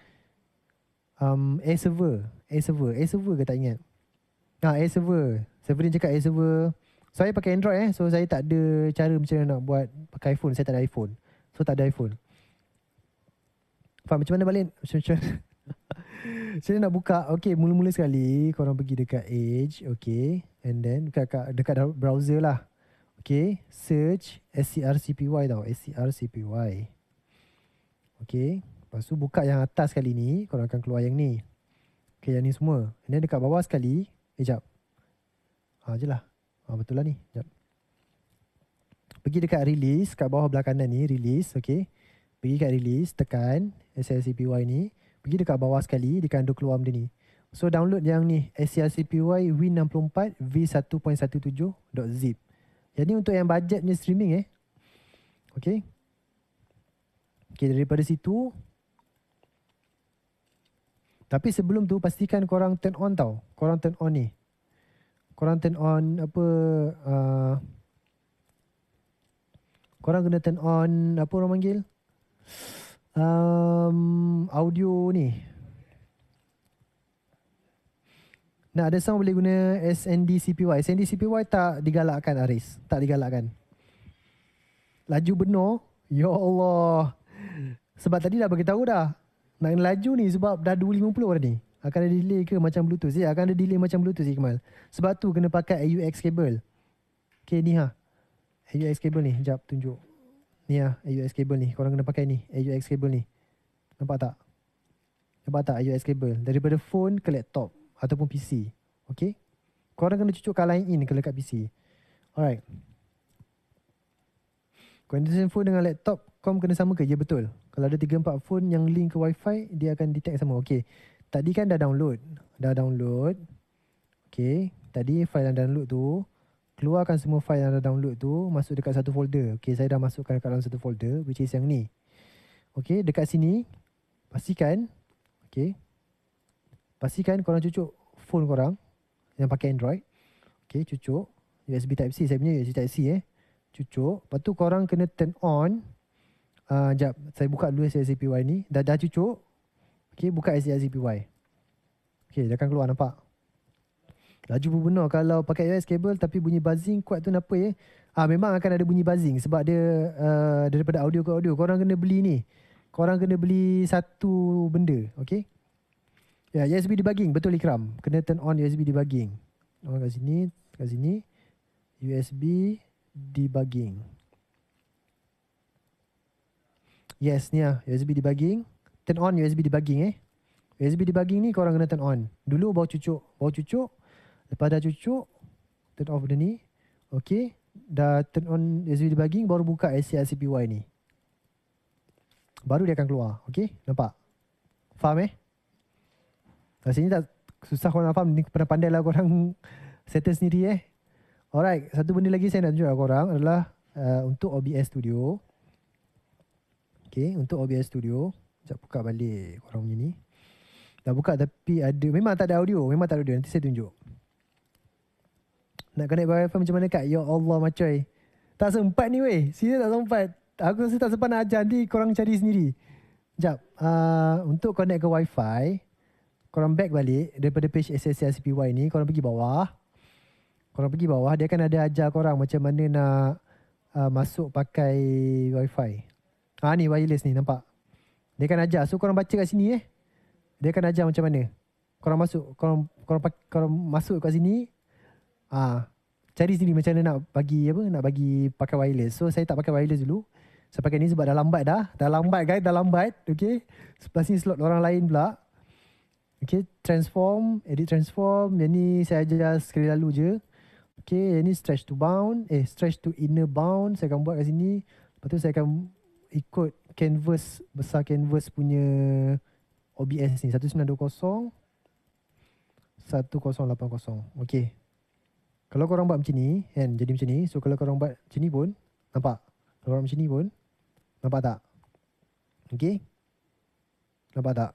Um, A server. A server. A server ke tak ingat? Ha, A server. Server ni cakap A server. Saya pakai Android eh. So saya tak ada cara macam mana nak buat pakai iPhone. Saya tak ada iPhone. So tak ada iPhone. Faham macam mana balik? Macam macam Saya so, nak buka. Okay, mula-mula sekali korang pergi dekat Edge. Okay. And then dekat, dekat browser lah. Okay, search SCRCPY tau. SCRCPY. Okay, lepas tu buka yang atas kali ni. Korang akan keluar yang ni. Okay, yang ni semua. Ini then dekat bawah sekali. Eh, jap. Ha, je lah. Ha, betul lah ni. Jap. Pergi dekat release. Kat bawah belah kanan ni, release. Okay. Pergi dekat release. Tekan SCRCPY ni. Pergi dekat bawah sekali. Dia akan keluar benda ni. So, download yang ni. SCRCPY Win64 V1.17.zip. Jadi untuk yang bajet punya streaming eh. Okay. Okay daripada situ. Tapi sebelum tu pastikan korang turn on tau. Korang turn on ni. Korang turn on apa. Uh, korang kena turn on apa orang panggil. Um, audio ni. Nah ada sound boleh guna SND CPY. SND CPY tak digalakkan Aris. Tak digalakkan. Laju benar. Ya Allah. Sebab tadi dah beritahu dah. Nak laju ni sebab dah 250 orang ni. Akan ada delay ke macam Bluetooth? Ya, akan ada delay macam Bluetooth, kemal. Sebab tu kena pakai AUX cable. Okay, ni ha. AUX cable ni. Sekejap, tunjuk. Ni ha, AUX cable ni. Korang kena pakai ni. AUX cable ni. Nampak tak? Nampak tak AUX cable? Daripada phone ke laptop ataupun PC. Okay? Korang kena cucuk kalau line in kalau dekat PC. Alright. Condition phone dengan laptop, kom kena sama ke? Ya, betul. Kalau ada 3-4 phone yang link ke wifi, dia akan detect sama. Okay. Tadi kan dah download. Dah download. Okay. Tadi file yang download tu, keluarkan semua file yang dah download tu, masuk dekat satu folder. Okay, saya dah masukkan dekat dalam satu folder, which is yang ni. Okay, dekat sini, pastikan, okay, Pastikan korang cucuk phone korang yang pakai Android. Okay, cucuk. USB Type-C. Saya punya USB Type-C eh. Cucuk. Lepas tu korang kena turn on. Uh, jap, saya buka dulu SCPY ni. Dah, dah cucuk. Okay, buka SCPY. Okay, dia akan keluar nampak. Laju pun benar kalau pakai US cable tapi bunyi buzzing kuat tu kenapa eh? Ah ha, memang akan ada bunyi buzzing sebab dia uh, daripada audio ke audio. Korang kena beli ni. Korang kena beli satu benda. Okay. Ya, yeah, USB debugging betul Ikram. Kena turn on USB debugging. Oh, kat sini, kat sini. USB debugging. Yes, ni lah. USB debugging. Turn on USB debugging eh. USB debugging ni korang kena turn on. Dulu bawa cucuk. Bawa cucuk. Lepas dah cucuk, turn off benda ni. Okay. Dah turn on USB debugging, baru buka IC-ICPY ni. Baru dia akan keluar. Okay. Nampak? Faham eh? Rasanya tak susah korang faham. Ni pernah pandai lah korang settle sendiri eh. Alright. Satu benda lagi saya nak tunjukkan korang adalah uh, untuk OBS Studio. Okay. Untuk OBS Studio. Sekejap buka balik korang punya ni. Dah buka tapi ada. Memang tak ada audio. Memang tak ada audio. Nanti saya tunjuk. Nak connect wifi macam mana kat? Ya Allah macoy. Tak sempat ni weh. Sini tak sempat. Aku rasa tak sempat nak ajar. Nanti korang cari sendiri. Sekejap. Uh, untuk connect ke wifi. fi korang back balik daripada page SSCRCPY ni, korang pergi bawah. Korang pergi bawah, dia akan ada ajar korang macam mana nak uh, masuk pakai wifi. Ha ni wireless ni, nampak? Dia akan ajar. So korang baca kat sini eh. Dia akan ajar macam mana. Korang masuk, korang korang, korang masuk kat sini. Ha, cari sini macam mana nak bagi apa, nak bagi pakai wireless. So saya tak pakai wireless dulu. Saya pakai ni sebab dah lambat dah. Dah lambat guys, dah lambat. Okay. Sebelah sini slot orang lain pula. Okay, transform, edit transform. Yang ni saya ajar sekali lalu je. Okay, yang ni stretch to bound. Eh, stretch to inner bound. Saya akan buat kat sini. Lepas tu saya akan ikut canvas, besar canvas punya OBS ni. 1920. 1080. Okay. Kalau korang buat macam ni, kan, jadi macam ni. So, kalau korang buat macam ni pun, nampak? Kalau korang macam ni pun, nampak tak? Okay. Nampak tak?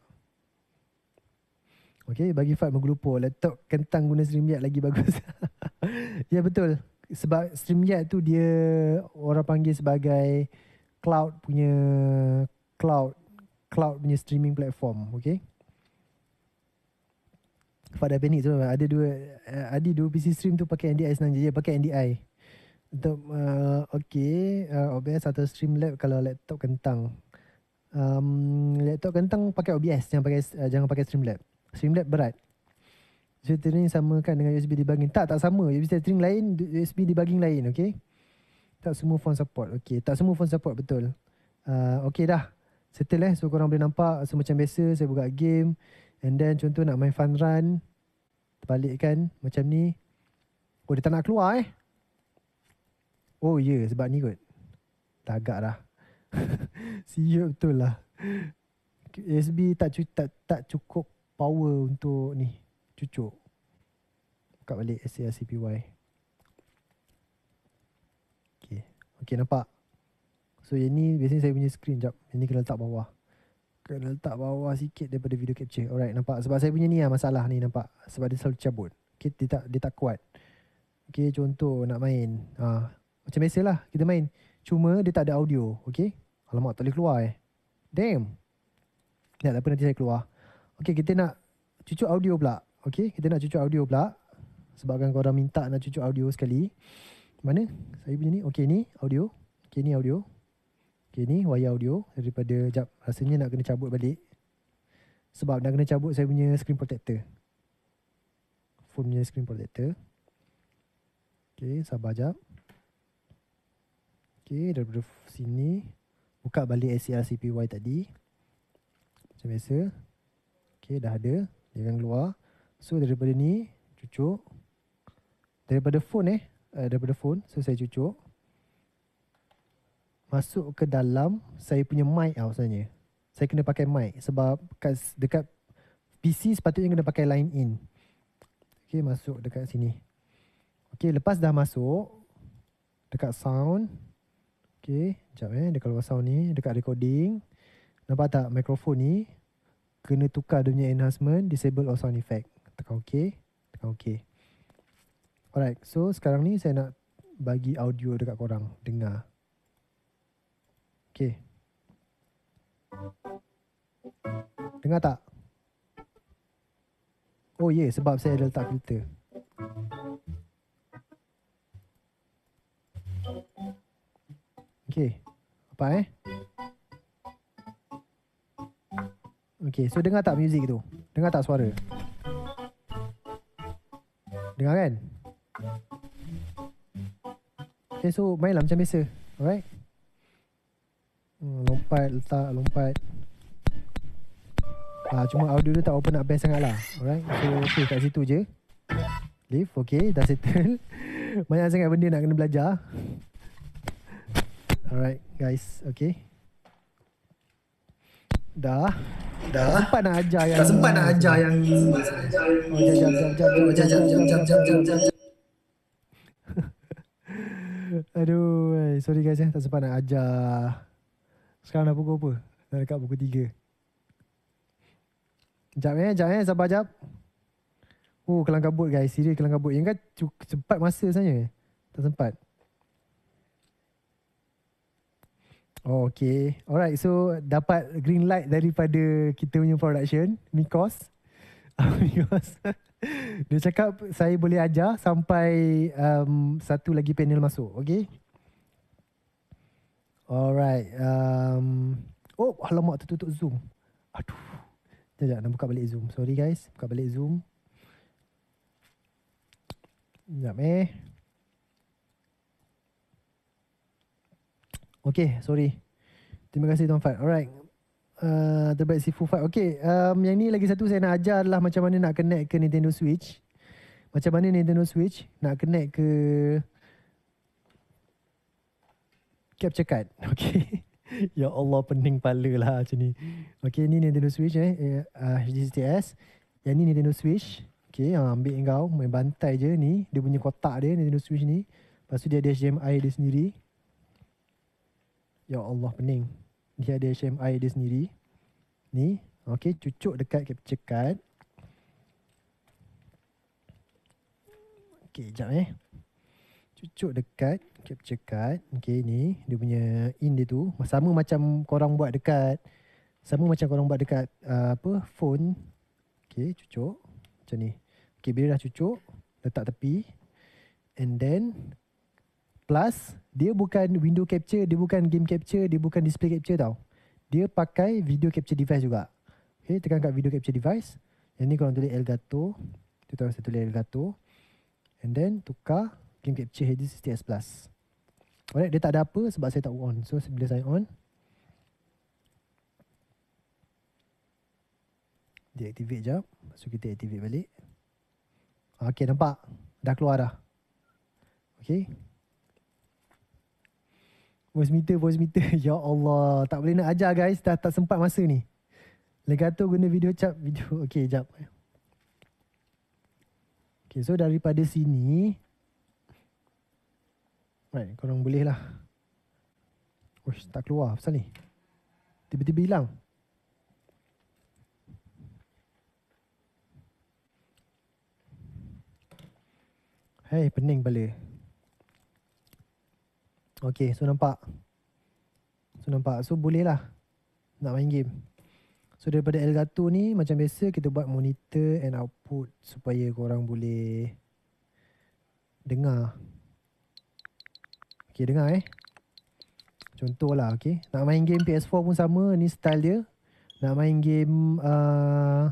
Okay, bagi fad menggelupur. Laptop kentang guna StreamYard lagi bagus. ya, betul. Sebab StreamYard tu dia orang panggil sebagai cloud punya cloud cloud punya streaming platform. Okay. fad dah panik sebab ada dua eh, ada dua PC stream tu pakai NDI senang je. Ya, pakai NDI. Untuk, uh, eh, okay, uh, eh, OBS atau Streamlab kalau laptop kentang. Um, laptop kentang pakai OBS, jangan pakai, uh, jangan pakai Streamlab. Streamlab berat. USB sama kan dengan USB debugging. Tak, tak sama. USB Tethering lain, USB debugging lain, okay? Tak semua phone support, okay. Tak semua phone support, betul. Uh, okay dah. Settle eh. So korang boleh nampak macam biasa, saya buka game. And then contoh nak main fun run. kan macam ni. Oh, dia tak nak keluar eh. Oh, ya. Yeah, sebab ni kot. Tak agak dah. Siap betul lah. USB tak, tak, tak cukup power untuk ni cucuk buka balik SARCPY okey okey nampak so yang ni biasanya saya punya screen jap yang ni kena letak bawah kena letak bawah sikit daripada video capture alright nampak sebab saya punya ni lah masalah ni nampak sebab dia selalu cabut okey dia tak dia tak kuat okey contoh nak main ha macam biasalah kita main cuma dia tak ada audio okey alamak tak boleh keluar eh damn Ya, tak apa nanti saya keluar. Okay, kita nak cucuk audio pula. Okay, kita nak cucuk audio pula. Sebabkan korang minta nak cucuk audio sekali. Mana? Saya punya ni. Okay, ni audio. Okay, ni audio. Okay, ni wire audio. Daripada, jap, rasanya nak kena cabut balik. Sebab nak kena cabut saya punya screen protector. Phone punya screen protector. Okay, sabar jap. Okay, daripada sini. Buka balik SCR CPY tadi. Macam biasa. Okey, dah ada. Dia luar, keluar. So, daripada ni, cucuk. Daripada phone eh. Uh, daripada phone. So, saya cucuk. Masuk ke dalam saya punya mic lah maksudnya. Saya kena pakai mic sebab dekat, dekat PC sepatutnya kena pakai line in. Okey, masuk dekat sini. Okey, lepas dah masuk dekat sound. Okey, jap eh. Dekat luar sound ni. Dekat recording. Nampak tak mikrofon ni? kena tukar dia punya enhancement disable all sound effect tekan okey, tekan okey. alright so sekarang ni saya nak bagi audio dekat korang dengar Okey, dengar tak oh yeah sebab saya ada letak filter Okey, apa eh Okay, so dengar tak muzik tu? Dengar tak suara? Dengar kan? Okay, so mainlah macam biasa. Alright? Hmm, lompat, letak, lompat. Ah, cuma audio dia tak open up best sangat lah. Alright? So, okay, kat situ je. Lift, okay. Dah settle. Banyak sangat benda nak kena belajar. Alright, guys. Okay. Dah dah. Tak sempat nak ajar yang. Tak sempat nak ajar yang. Aduh, sorry guys ya, tak sempat nak ajar. Sekarang dah pukul apa? Dah dekat pukul 3. Sekejap eh, sekejap eh, sabar sekejap. Oh, kelang kabut guys, serius kelang kabut. Ingat cepat masa sebenarnya. Tak sempat. Oh, okay. Alright, so dapat green light daripada kita punya production, Mikos. Mikos. Dia cakap saya boleh ajar sampai um, satu lagi panel masuk, okay? Alright. Um, oh, alamak tertutup Zoom. Aduh. Sekejap, sekejap, nak buka balik Zoom. Sorry guys, buka balik Zoom. Sekejap eh. Okay, sorry. Terima kasih Tuan Fat. Alright. Uh, terbaik Sifu Fat. Okay, um, yang ni lagi satu saya nak ajar adalah macam mana nak connect ke Nintendo Switch. Macam mana Nintendo Switch nak connect ke capture card. Okay. ya Allah pening pala lah macam ni. Okay ni Nintendo Switch eh. eh uh, HDCTS. Yang ni Nintendo Switch. Okay uh, ambil engkau main bantai je ni. Dia punya kotak dia Nintendo Switch ni. Lepas tu dia ada HDMI dia sendiri. Ya Allah pening. dia ada HMI dia sendiri. Ni. Okay. Cucuk dekat capture card. Okay. Sekejap eh. Cucuk dekat capture card. Okay. Ni. Dia punya in dia tu. Sama macam korang buat dekat. Sama macam korang buat dekat. Uh, apa. Phone. Okay. Cucuk. Macam ni. Okay. Bila dah cucuk. Letak tepi. And then. Plus, dia bukan window capture, dia bukan game capture, dia bukan display capture tau. Dia pakai video capture device juga. Okay, tekan kat video capture device. Yang ni korang tulis Elgato. Tu tahu saya tulis Elgato. And then, tukar game capture HD 60S Plus. Okey, dia tak ada apa sebab saya tak on. So, bila saya on. dia Deactivate jap. So, kita activate balik. Ah, Okey, nampak? Dah keluar dah. Okay. Voice meter, voice meter. ya Allah. Tak boleh nak ajar guys. Dah tak sempat masa ni. Legato guna video cap. Video. Okay, jap. Okay, so daripada sini. baik, korang boleh lah. Wush, tak keluar. Apa ni? Tiba-tiba hilang. Hei, pening balik. Okay, so nampak. So nampak. So boleh lah nak main game. So daripada Elgato ni macam biasa kita buat monitor and output supaya korang boleh dengar. Okay, dengar eh. Contoh lah, okay. Nak main game PS4 pun sama. Ni style dia. Nak main game... Uh,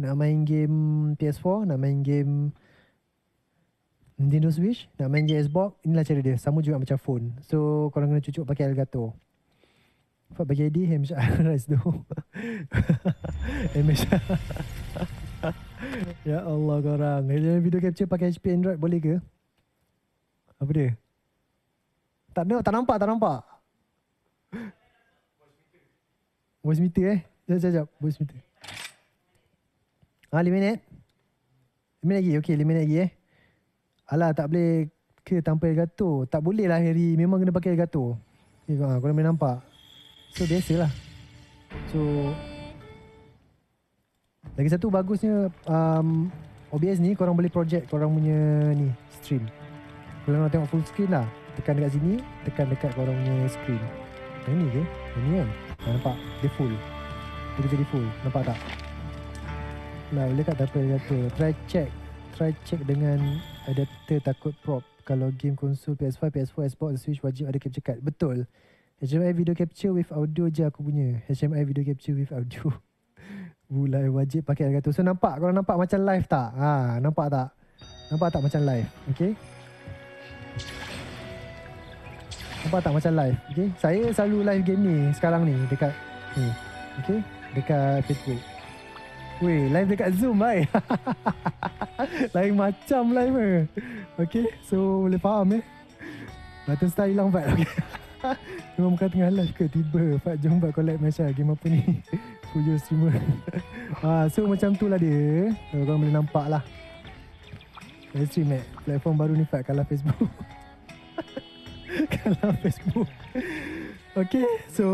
nak main game PS4, nak main game Nintendo Switch Nak main je Xbox Inilah cara dia Sama juga macam phone So korang kena cucuk pakai Elgato Fuck bagi ID Hamish Arise tu Hamish eh, Ya Allah korang eh, Video capture pakai HP Android boleh ke? Apa dia? Tak ada, tak nampak, tak nampak Voice meter eh Sekejap, sekejap, voice meter Ah, 5 minit 5 minit lagi, okay lima minit lagi eh Alah tak boleh ke tanpa elgato. Tak boleh lah Harry. Memang kena pakai elgato. Eh, kau ah, korang boleh nampak. So biasalah. So lagi satu bagusnya um, OBS ni korang boleh project korang punya ni stream. Kalau nak tengok full screen lah. Tekan dekat sini. Tekan dekat korang punya screen. Yang ni ke? Yang ni kan? Dah nampak? Dia full. Dia jadi full. Nampak tak? Nah, boleh kat tak apa. Try check. Try check dengan adapter takut prop kalau game konsol PS5, PS4, Xbox, Switch wajib ada capture card. Betul. HDMI video capture with audio je aku punya. HDMI video capture with audio. Mulai wajib pakai harga tu. So nampak kalau nampak macam live tak? Ha, nampak tak? Nampak tak macam live? Okay. Nampak tak macam live? Okay. Saya selalu live game ni sekarang ni dekat ni. Okay. Dekat Facebook. Weh, live dekat Zoom lah eh. Lain macam live eh. Okay, so boleh faham eh. Button style hilang Fad. Okay. Memang muka tengah live ke tiba. Fad jom buat collab Masha. Game apa ni? Puyo streamer. ah, so macam tu lah dia. Kalau eh, korang boleh nampak lah. Live stream eh. Platform baru ni Fad kalah Facebook. kalah Facebook. Okay, so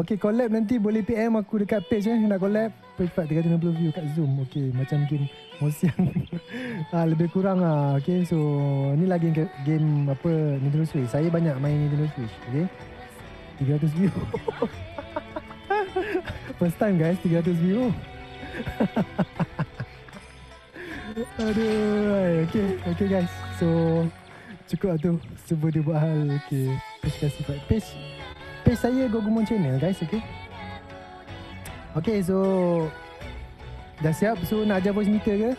okay collab nanti boleh PM aku dekat page eh nak collab. Perfect 350 view kat Zoom. Okay, macam game Mosiang. ah, lebih kurang ah. Okay, so ni lagi game apa Nintendo Switch. Saya banyak main Nintendo Switch. Okay. 300 view. First time guys, 300 view. Aduh, okay, okay guys. So, cukup lah tu. Cuba dia buat hal. Okay, page kasih buat page. Page saya Gogumon Channel guys Okay Okay so Dah siap So nak ajar voice meter ke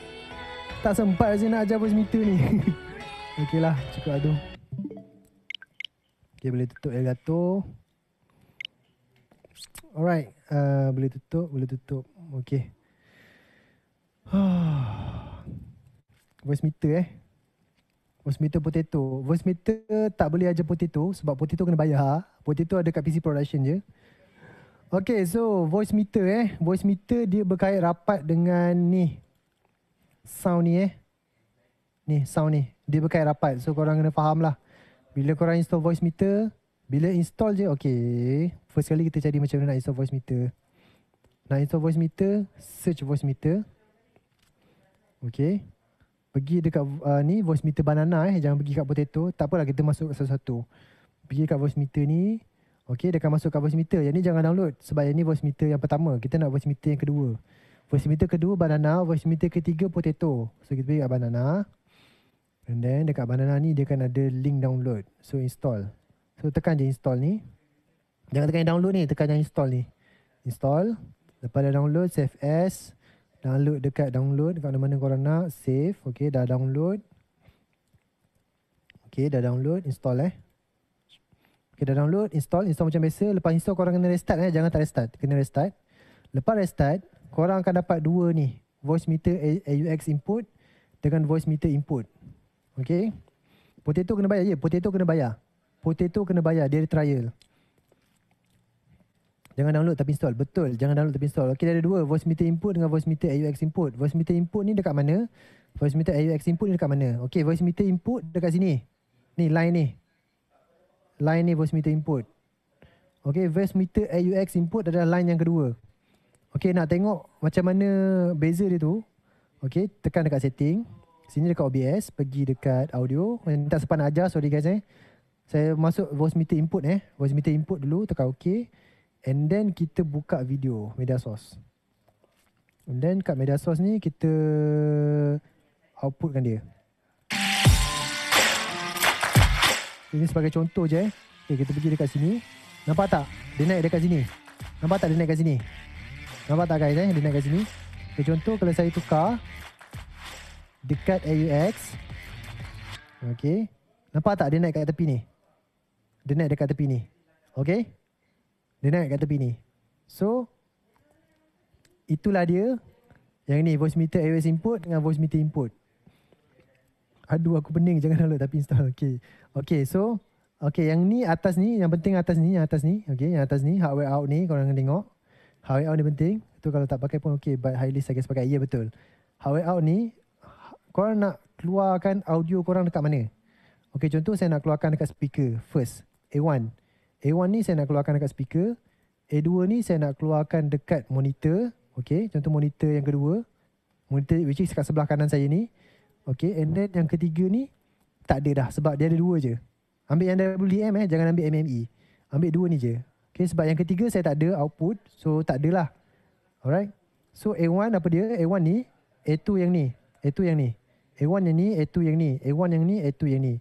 Tak sempat Razin nak ajar voice meter ni Okay lah Cukup lah tu Okay boleh tutup Elgato Alright uh, Boleh tutup Boleh tutup Okay Voice meter eh Voice meter potato. Voice meter tak boleh ajar potato sebab potato kena bayar. Ha? Potato ada kat PC production je. Okay, so voice meter eh. Voice meter dia berkait rapat dengan ni. Sound ni eh. Ni, sound ni. Dia berkait rapat. So korang kena faham lah. Bila korang install voice meter, bila install je, okay. First kali kita cari macam mana nak install voice meter. Nak install voice meter, search voice meter. Okay. Pergi dekat uh, ni voice meter banana eh. Jangan pergi kat potato. Tak apalah kita masuk satu-satu. Pergi kat voice meter ni. Okay, dia akan masuk kat voice meter. Yang ni jangan download. Sebab yang ni voice meter yang pertama. Kita nak voice meter yang kedua. Voice meter kedua banana. Voice meter ketiga potato. So, kita pergi kat banana. And then dekat banana ni dia akan ada link download. So, install. So, tekan je install ni. Jangan tekan yang download ni. Tekan yang install ni. Install. Lepas dah download, save as download dekat download dekat mana-mana korang nak save okey dah download okey dah download install eh okey dah download install install macam biasa lepas install korang kena restart eh jangan tak restart kena restart lepas restart korang akan dapat dua ni voice meter AUX input dengan voice meter input okey potato kena bayar ya potato kena bayar potato kena bayar dia trial Jangan download tapi install. Betul. Jangan download tapi install. Okey, ada dua. Voice meter input dengan voice meter AUX input. Voice meter input ni dekat mana? Voice meter AUX input ni dekat mana? Okey, voice meter input dekat sini. Ni, line ni. Line ni voice meter input. Okey, voice meter AUX input adalah line yang kedua. Okey, nak tengok macam mana beza dia tu. Okey, tekan dekat setting. Sini dekat OBS. Pergi dekat audio. Yang tak sempat ajar. Sorry guys eh. Saya masuk voice meter input eh. Voice meter input dulu. Tekan okey. Okey. And then kita buka video media source. And then kat media source ni kita outputkan dia. Ini sebagai contoh je eh. Okay, kita pergi dekat sini. Nampak tak? Dia naik dekat sini. Nampak tak dia naik kat sini? Nampak tak guys eh? Dia naik kat sini. Okay, contoh kalau saya tukar dekat AUX. Okay. Nampak tak dia naik kat tepi ni? Dia naik dekat tepi ni. Okay. Dia naik kat tepi ni. So, itulah dia. Yang ni, voice meter AWS input dengan voice meter input. Aduh, aku pening. Jangan lalu tapi install. Okay. Okay, so. Okay, yang ni atas ni. Yang penting atas ni. Yang atas ni. Okay, yang atas ni. Hardware out ni. Korang akan tengok. Hardware out ni penting. Tu kalau tak pakai pun okay. But highly saya pakai. Ya, betul. Hardware out ni. Korang nak keluarkan audio korang dekat mana? Okay, contoh saya nak keluarkan dekat speaker. First. A1. A1 ni saya nak keluarkan dekat speaker. A2 ni saya nak keluarkan dekat monitor. Okay, contoh monitor yang kedua. Monitor which is kat sebelah kanan saya ni. Okay, and then yang ketiga ni tak ada dah sebab dia ada dua je. Ambil yang WDM eh, jangan ambil MME. Ambil dua ni je. Okay, sebab yang ketiga saya tak ada output, so tak ada lah. Alright. So A1 apa dia? A1 ni, A2 yang ni, A2 yang ni. A1 yang ni, A2 yang ni, A1 yang ni, A2 yang ni. A1 yang ni, A2 yang ni.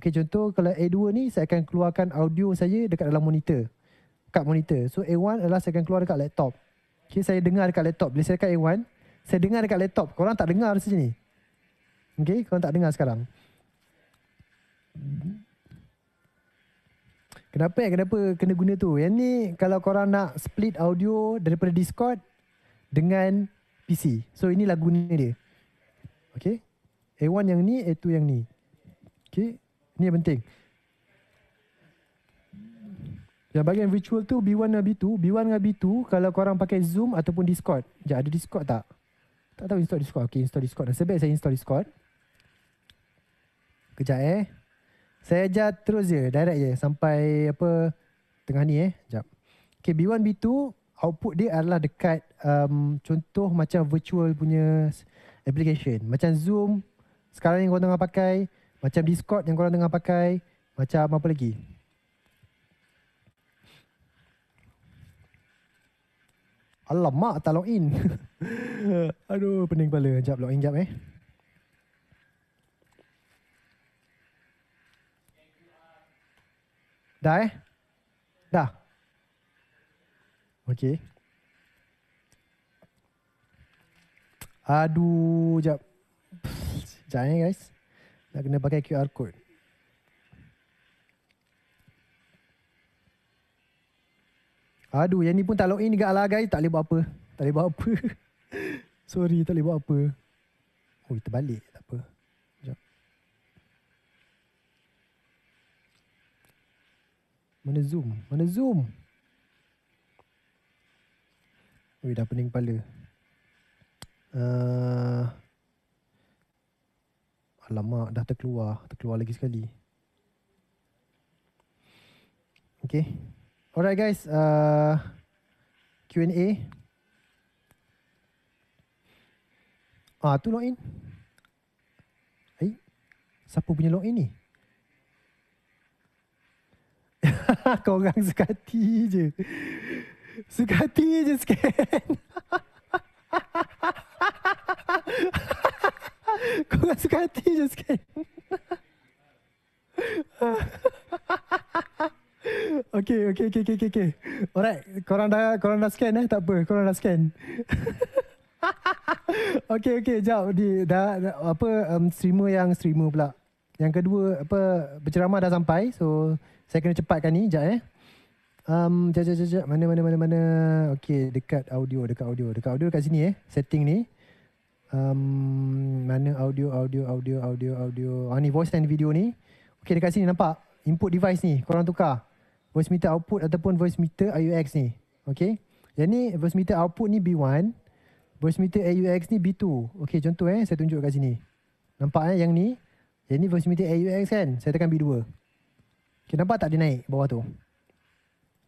Okey contoh kalau A2 ni saya akan keluarkan audio saya dekat dalam monitor. Kat monitor. So A1 adalah saya akan keluar dekat laptop. Okay, saya dengar dekat laptop. Bila saya dekat A1, saya dengar dekat laptop. Korang tak dengar di ni? Okey, korang tak dengar sekarang. Kenapa eh? Kenapa kena guna tu? Yang ni kalau korang nak split audio daripada Discord dengan PC. So inilah guna dia. Okey. A1 yang ni, A2 yang ni. Okey. Ni yang penting. Yang bagian virtual tu B1 dan B2. B1 dengan B2 kalau korang pakai Zoom ataupun Discord. Sekejap ada Discord tak? Tak tahu install Discord. Okay install Discord. Nasib baik saya install Discord. Kejap eh. Saya ajar terus je. Direct je. Sampai apa tengah ni eh. Sekejap. Okay B1 B2 output dia adalah dekat um, contoh macam virtual punya application. Macam Zoom sekarang ni korang tengah pakai. Macam Discord yang korang tengah pakai. Macam apa lagi? Alamak, tak log in. Aduh, pening kepala. Sekejap, log in sekejap eh. Dah eh? Dah. Okey. Aduh, sekejap. Sekejap eh guys. Nak kena pakai QR code. Aduh, yang ni pun tak login dekat lah Tak boleh buat apa. Tak boleh buat apa. Sorry, tak boleh buat apa. Oh, kita balik. Tak apa. Sekejap. Mana Zoom? Mana Zoom? Weh, dah pening kepala. Uh, Alamak, dah terkeluar. Terkeluar lagi sekali. Okay. Alright guys. Uh, Q&A. Ah, tu login. Hey, Eh, siapa punya login ni? Kau orang suka hati je. Suka hati je scan. kau tak suka hati je sikit. okay, okay, okay, okay, okay, okay. Alright, korang dah, korang dah scan eh? Tak apa, korang dah scan. okay, okay, jap. Di, dah, dah, apa, um, streamer yang streamer pula. Yang kedua, apa, berceramah dah sampai. So, saya kena cepatkan ni, jap eh. Um, jap, jap, jap, jap. Mana, mana, mana, mana. Okay, dekat audio, dekat audio. Dekat audio kat sini eh, setting ni um, mana audio audio audio audio audio ah ni voice and video ni Okay dekat sini nampak input device ni korang tukar voice meter output ataupun voice meter AUX ni Okay. yang ni voice meter output ni B1 voice meter AUX ni B2 Okay contoh eh saya tunjuk kat sini nampak eh yang ni yang ni voice meter AUX kan saya tekan B2 okey nampak tak dia naik bawah tu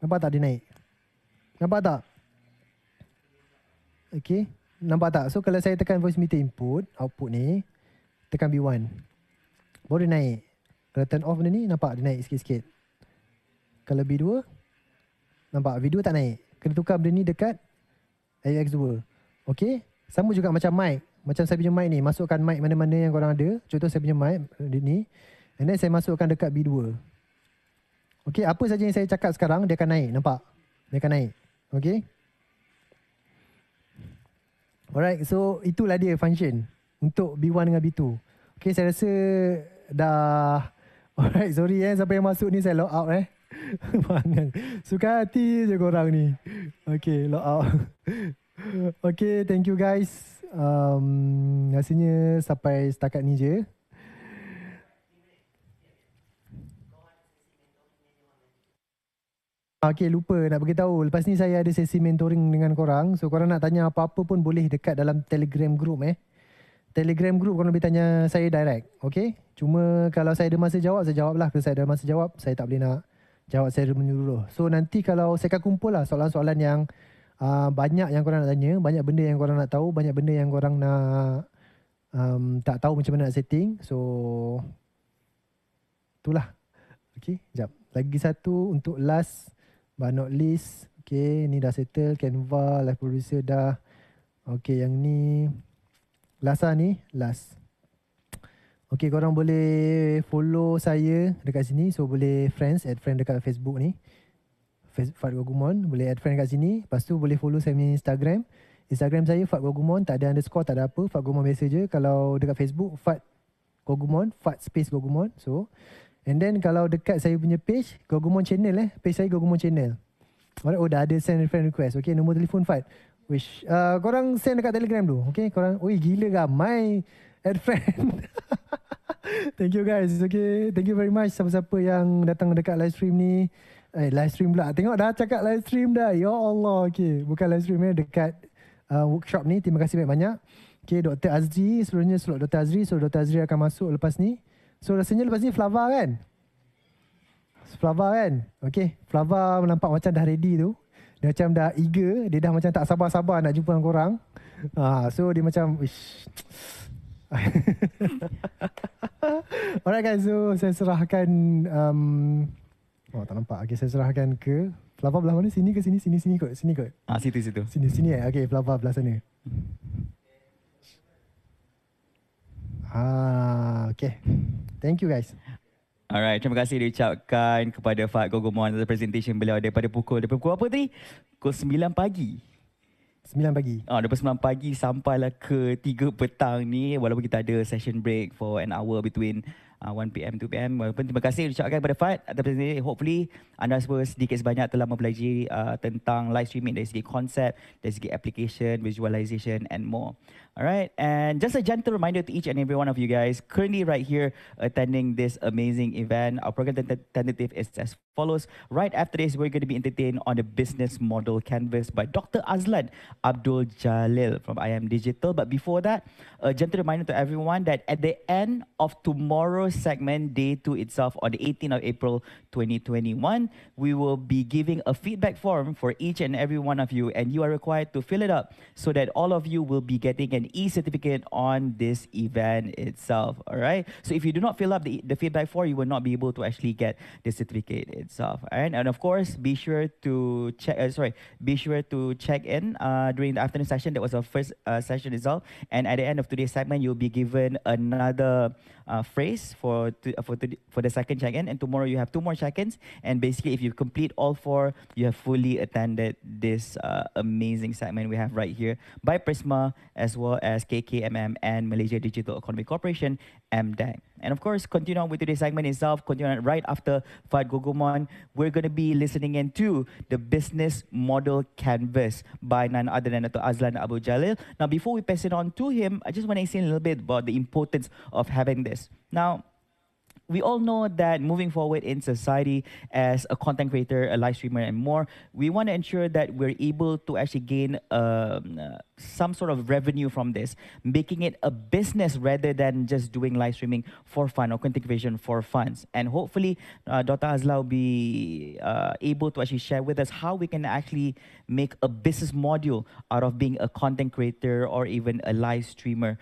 nampak tak dia naik nampak tak Okay. Nampak tak? So kalau saya tekan voice meter input, output ni tekan B1. Baru dia naik. Kalau turn off ni, nampak dia naik sikit-sikit. Kalau B2, nampak b 2 tak naik. Kena tukar benda ni dekat AX2. Okay? Sama juga macam mic. Macam saya punya mic ni. Masukkan mic mana-mana yang korang ada. Contoh saya punya mic dia ni. And then saya masukkan dekat B2. Okay, apa saja yang saya cakap sekarang, dia akan naik. Nampak? Dia akan naik. Okay? Alright, so itulah dia function untuk B1 dengan B2. Okay, saya rasa dah... Alright, sorry eh. sampai yang masuk ni saya log out eh. Bangang. Suka hati je korang ni. Okay, log out. okay, thank you guys. Um, rasanya sampai setakat ni je. Ah, okay, lupa nak bagi tahu. Lepas ni saya ada sesi mentoring dengan korang. So korang nak tanya apa-apa pun boleh dekat dalam Telegram group eh. Telegram group korang boleh tanya saya direct. Okay? Cuma kalau saya ada masa jawab, saya jawab lah. Kalau saya ada masa jawab, saya tak boleh nak jawab saya secara menyeluruh. So nanti kalau saya akan kumpul lah soalan-soalan yang uh, banyak yang korang nak tanya. Banyak benda yang korang nak tahu. Banyak benda yang korang nak um, tak tahu macam mana nak setting. So, itulah. Okay, jap. Lagi satu untuk last but not least Okay, ni dah settle Canva, live producer dah Okay, yang ni Last lah ni, last Okay, korang boleh follow saya dekat sini So, boleh friends, add friend dekat Facebook ni Fat Gogumon, boleh add friend kat sini Lepas tu, boleh follow saya punya Instagram Instagram saya, Fat Gogumon, tak ada underscore, tak ada apa Fat Gogumon biasa je, kalau dekat Facebook Fat Gogumon, Fat space Gogumon So, And then kalau dekat saya punya page, Gogumon channel eh. Page saya Gogumon channel. Alright, oh dah ada send friend request. Okay, nombor telefon Fad. Wish. Uh, korang send dekat telegram dulu. Okay, korang. Ui, gila ramai. Ad friend. Thank you guys. okay. Thank you very much siapa-siapa yang datang dekat live stream ni. Eh, live stream pula. Tengok dah cakap live stream dah. Ya Allah. Okay. Bukan live stream ni. Eh. Dekat uh, workshop ni. Terima kasih banyak-banyak. Okay, Dr. Azri. Seluruhnya slot Dr. Azri. So, Dr. Azri akan masuk lepas ni. So rasanya lepas ni Flava kan? Flava kan? Okay. Flava nampak macam dah ready tu. Dia macam dah eager. Dia dah macam tak sabar-sabar nak jumpa dengan korang. Ha, so dia macam... Alright guys, so saya serahkan... Um, oh tak nampak. Okay, saya serahkan ke... Flava belah mana? Sini ke sini? Sini, sini kot. Sini kot. Ah, situ, situ. Sini, sini eh. Okay, Flava belah sana. Ah, okay. Thank you guys. Alright, terima kasih diucapkan kepada Fahad Gogomon atas presentation beliau daripada pukul daripada pukul apa tadi? Pukul 9 pagi. 9 pagi. Ah, daripada 9 pagi sampailah ke 3 petang ni walaupun kita ada session break for an hour between uh, ah, 1pm, 2pm. Walaupun terima kasih ucapkan kepada Fad atas presentasi. Hopefully anda semua sedikit sebanyak telah mempelajari uh, tentang live streaming dari segi konsep, dari segi application, visualization and more. Alright, and just a gentle reminder to each and every one of you guys currently right here attending this amazing event. Our program tentative is as follows. Right after this, we're going to be entertained on the business model canvas by Dr. Azlan Abdul Jalil from IM Digital. But before that, a gentle reminder to everyone that at the end of tomorrow segment, day two itself, on the 18th of April 2021, we will be giving a feedback form for each and every one of you, and you are required to fill it up so that all of you will be getting an e-certificate on this event itself, all right? So if you do not fill up the, the feedback form, you will not be able to actually get the certificate itself, all right? And of course, be sure to check, uh, sorry, be sure to check in uh, during the afternoon session. That was our first uh, session result. And at the end of today's segment, you'll be given another uh, phrase for to, uh, for to, for the second check-in, and tomorrow you have two more check-ins. And basically, if you complete all four, you have fully attended this uh, amazing segment we have right here by Prisma, as well as KKMM and Malaysia Digital Economy Corporation, MDEC. And of course, continue on with today's segment itself. Continue on right after Fad Gogomon. We're going to be listening in to the business model canvas by none other than Dr. Azlan Abu Jalil. Now, before we pass it on to him, I just want to say a little bit about the importance of having this. Now, we all know that moving forward in society as a content creator, a live streamer, and more, we want to ensure that we're able to actually gain um, uh, some sort of revenue from this, making it a business rather than just doing live streaming for fun or content creation for funds. And hopefully, uh, Dr. Azla will be uh, able to actually share with us how we can actually make a business module out of being a content creator or even a live streamer